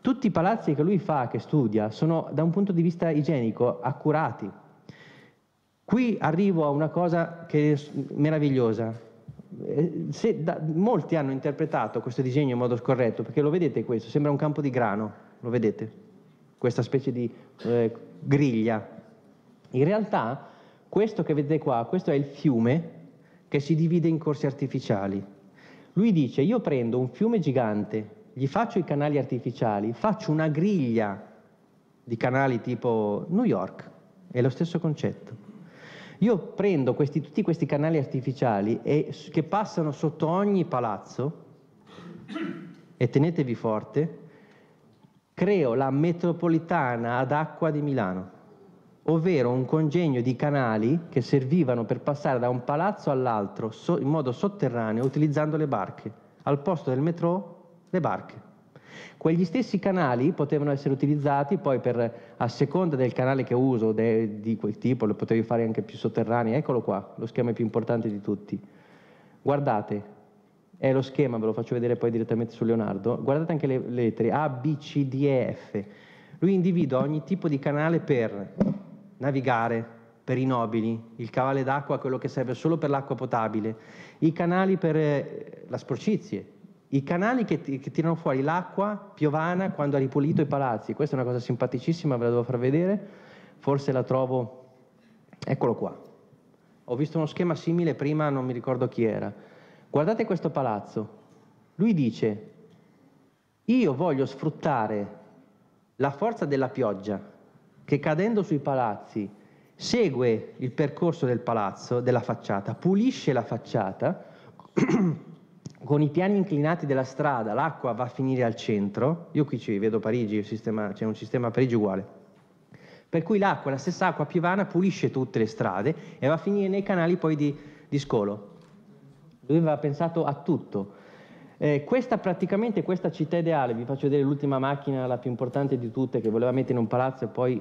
Tutti i palazzi che lui fa, che studia, sono da un punto di vista igienico accurati. Qui arrivo a una cosa che è meravigliosa. Eh, da, molti hanno interpretato questo disegno in modo scorretto, perché lo vedete questo, sembra un campo di grano, lo vedete? Questa specie di eh, griglia. In realtà questo che vedete qua, questo è il fiume che si divide in corsi artificiali. Lui dice, io prendo un fiume gigante, gli faccio i canali artificiali, faccio una griglia di canali tipo New York, è lo stesso concetto. Io prendo questi, tutti questi canali artificiali e, che passano sotto ogni palazzo, e tenetevi forte, creo la metropolitana ad acqua di Milano ovvero un congegno di canali che servivano per passare da un palazzo all'altro so- in modo sotterraneo utilizzando le barche. Al posto del metro, le barche. Quegli stessi canali potevano essere utilizzati poi per, a seconda del canale che uso, de, di quel tipo, lo potevi fare anche più sotterraneo, eccolo qua, lo schema più importante di tutti. Guardate, è lo schema, ve lo faccio vedere poi direttamente su Leonardo, guardate anche le lettere A, B, C, D e F. Lui individua ogni tipo di canale per navigare per i nobili, il cavale d'acqua, quello che serve solo per l'acqua potabile, i canali per eh, la sporcizie, i canali che, che, tirano fuori l'acqua piovana quando ha ripulito i palazzi. Questa è una cosa simpaticissima, ve la devo far vedere, forse la trovo... Eccolo qua. Ho visto uno schema simile prima, non mi ricordo chi era. Guardate questo palazzo. Lui dice, io voglio sfruttare la forza della pioggia che cadendo sui palazzi segue il percorso del palazzo, della facciata, pulisce la facciata con i piani inclinati della strada, l'acqua va a finire al centro, io qui ci vedo Parigi, sistema, c'è un sistema a Parigi uguale, per cui l'acqua, la stessa acqua piovana, pulisce tutte le strade e va a finire nei canali poi di, di scolo. Lui aveva pensato a tutto. Eh, questa praticamente, questa città ideale, vi faccio vedere l'ultima macchina, la più importante di tutte, che voleva mettere in un palazzo e poi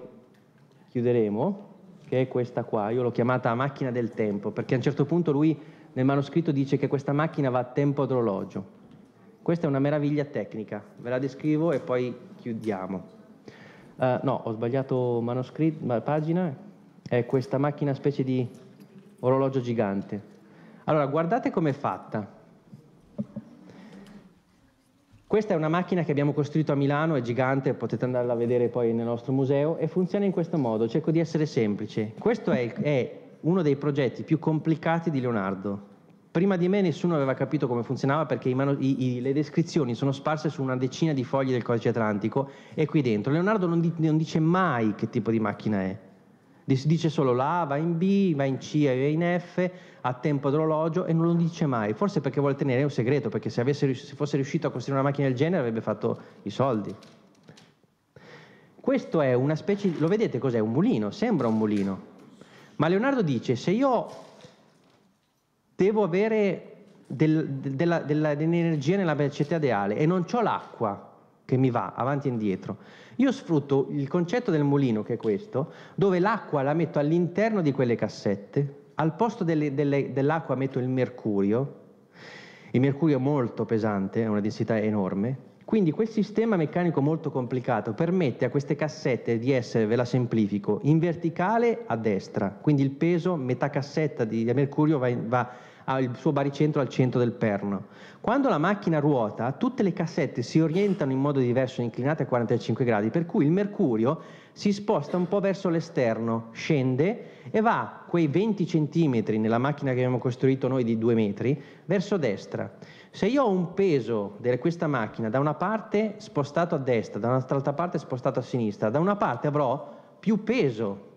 chiuderemo, che è questa qua, io l'ho chiamata macchina del tempo, perché a un certo punto lui nel manoscritto dice che questa macchina va a tempo d'orologio. Questa è una meraviglia tecnica, ve la descrivo e poi chiudiamo. Uh, no, ho sbagliato manoscritto, pagina, è questa macchina specie di orologio gigante. Allora, guardate com'è fatta. Questa è una macchina che abbiamo costruito a Milano, è gigante, potete andarla a vedere poi nel nostro museo e funziona in questo modo, cerco di essere semplice. Questo è, è uno dei progetti più complicati di Leonardo. Prima di me nessuno aveva capito come funzionava perché i manu- i- i- le descrizioni sono sparse su una decina di fogli del codice atlantico e qui dentro. Leonardo non, di- non dice mai che tipo di macchina è dice solo la A va in B, va in C, va in F, ha tempo d'orologio e non lo dice mai. Forse perché vuole tenere un segreto, perché se, avesse, se fosse riuscito a costruire una macchina del genere avrebbe fatto i soldi. Questo è una specie, lo vedete cos'è? Un mulino, sembra un mulino. Ma Leonardo dice, se io devo avere del, della, della, dell'energia nella velocità ideale e non ho l'acqua che mi va avanti e indietro, io sfrutto il concetto del mulino, che è questo, dove l'acqua la metto all'interno di quelle cassette, al posto delle, delle, dell'acqua metto il mercurio, il mercurio è molto pesante, ha una densità enorme, quindi quel sistema meccanico molto complicato permette a queste cassette di essere, ve la semplifico, in verticale a destra, quindi il peso metà cassetta di mercurio va, in, va ha il suo baricentro al centro del perno. Quando la macchina ruota, tutte le cassette si orientano in modo diverso, inclinate a 45 gradi, per cui il mercurio si sposta un po' verso l'esterno, scende e va quei 20 centimetri nella macchina che abbiamo costruito noi di 2 metri verso destra. Se io ho un peso di questa macchina da una parte spostato a destra, da un'altra parte spostato a sinistra, da una parte avrò più peso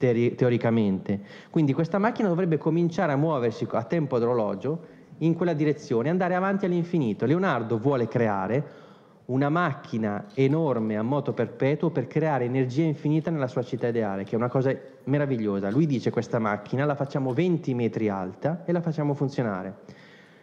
teori- teoricamente. Quindi questa macchina dovrebbe cominciare a muoversi a tempo d'orologio in quella direzione, andare avanti all'infinito. Leonardo vuole creare una macchina enorme a moto perpetuo per creare energia infinita nella sua città ideale, che è una cosa meravigliosa. Lui dice questa macchina la facciamo 20 metri alta e la facciamo funzionare.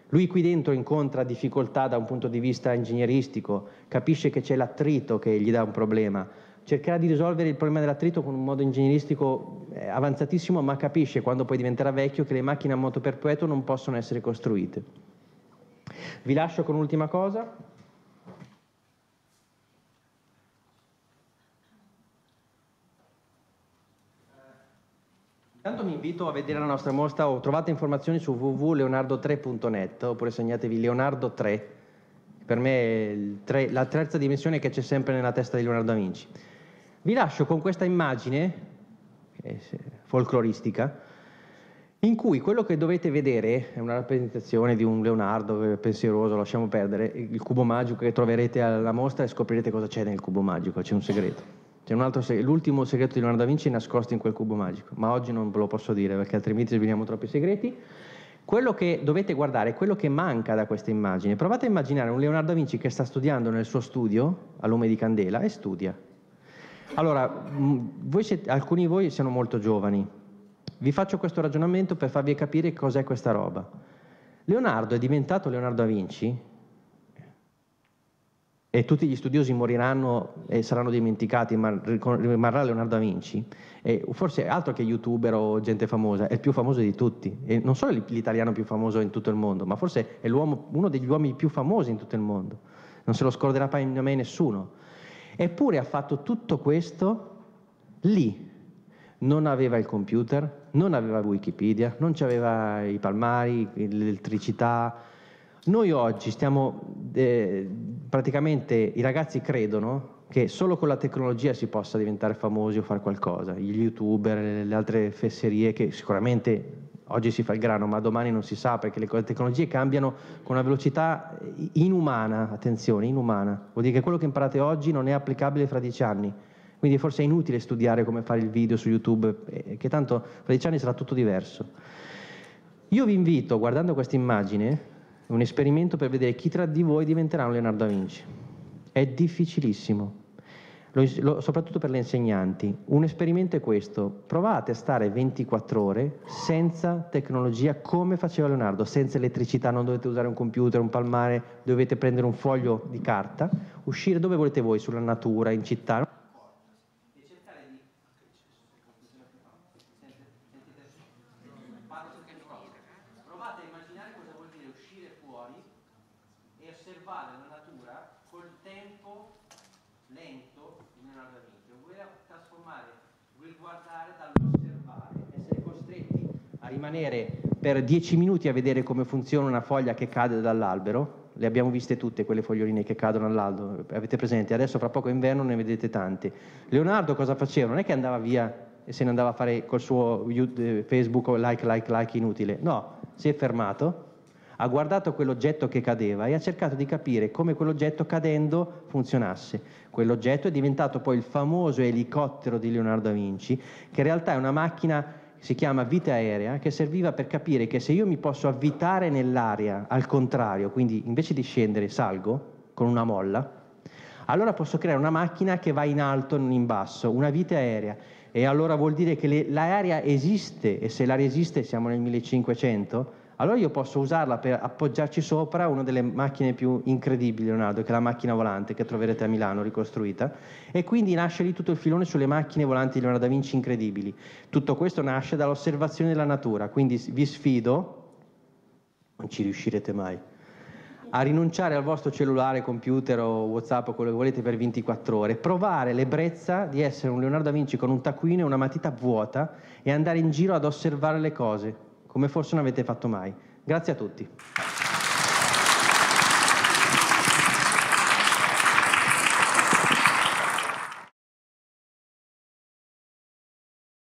Lui qui dentro incontra difficoltà da un punto di vista ingegneristico, capisce che c'è l'attrito che gli dà un problema, cercherà di risolvere il problema dell'attrito con un modo ingegneristico eh, avanzatissimo, ma capisce quando poi diventerà vecchio che le macchine a moto perpetuo non possono essere costruite. Vi lascio con un'ultima cosa. Intanto vi invito a vedere la nostra mostra, o trovate informazioni su www.leonardo3.net oppure segnatevi Leonardo 3, per me è tre, la terza dimensione che c'è sempre nella testa di Leonardo da Vinci. Vi lascio con questa immagine folcloristica in cui quello che dovete vedere è una rappresentazione di un Leonardo pensieroso, lasciamo perdere, il cubo magico che troverete alla mostra e scoprirete cosa c'è nel cubo magico, c'è un segreto. C'è un altro segreto, l'ultimo segreto di Leonardo da Vinci è nascosto in quel cubo magico, ma oggi non ve lo posso dire perché altrimenti sveliamo troppi segreti. Quello che dovete guardare è quello che manca da questa immagine. Provate a immaginare un Leonardo da Vinci che sta studiando nel suo studio a lume di candela e studia allora, mm, siete, alcuni di voi sono molto giovani. Vi faccio questo ragionamento per farvi capire cos'è questa roba. Leonardo è diventato Leonardo da Vinci e tutti gli studiosi moriranno e saranno dimenticati, ma rimarrà Leonardo da Vinci, e forse altro che youtuber o gente famosa, è il più famoso di tutti, e non solo l'italiano più famoso in tutto il mondo, ma forse è uno degli uomini più famosi in tutto il mondo, non se lo scorderà mai nessuno. Eppure ha fatto tutto questo lì. Non aveva il computer, non aveva Wikipedia, non aveva i palmari, l'elettricità. Noi oggi stiamo, eh, praticamente i ragazzi credono che solo con la tecnologia si possa diventare famosi o fare qualcosa, gli youtuber, le altre fesserie che sicuramente oggi si fa il grano, ma domani non si sa perché le tecnologie cambiano con una velocità eh, inumana, attenzione, inumana. Vuol dire che quello che imparate oggi non è applicabile fra dieci anni. Quindi forse è inutile studiare come fare il video su YouTube, eh, eh, che tanto fra dieci anni sarà tutto diverso. Io vi invito, guardando questa immagine, un esperimento per vedere chi tra di voi diventerà un Leonardo da Vinci. È difficilissimo lo, soprattutto per le insegnanti. Un esperimento è questo, provate a stare 24 ore senza tecnologia come faceva Leonardo, senza elettricità, non dovete usare un computer, un palmare, dovete prendere un foglio di carta, uscire dove volete voi, sulla natura, in città a rimanere per dieci minuti a vedere come funziona una foglia che cade dall'albero, le abbiamo viste tutte quelle foglioline che cadono all'albero, avete presente? Adesso fra poco inverno ne vedete tante. Leonardo cosa faceva? Non è che andava via e se ne andava a fare col suo eh, Facebook like, like, like inutile, no, si è fermato, ha guardato quell'oggetto che cadeva e ha cercato di capire come quell'oggetto cadendo funzionasse. Quell'oggetto è diventato poi il famoso elicottero di Leonardo da Vinci, che in realtà è una macchina si chiama vita aerea, che serviva per capire che se io mi posso avvitare nell'aria al contrario, quindi invece di scendere salgo con una molla, allora posso creare una macchina che va in alto e non in basso, una vita aerea. E allora vuol dire che le, l'aerea esiste e se l'aria esiste siamo nel 1500 allora io posso usarla per appoggiarci sopra una delle macchine più incredibili, Leonardo, che è la macchina volante che troverete a Milano ricostruita. E quindi nasce lì tutto il filone sulle macchine volanti di Leonardo da Vinci incredibili. Tutto questo nasce dall'osservazione della natura, quindi vi sfido, non ci riuscirete mai, a rinunciare al vostro cellulare, computer o WhatsApp o quello che volete per 24 ore, provare l'ebbrezza di essere un Leonardo da Vinci con un taccuino e una matita vuota e andare in giro ad osservare le cose come forse non avete fatto mai. Grazie a tutti.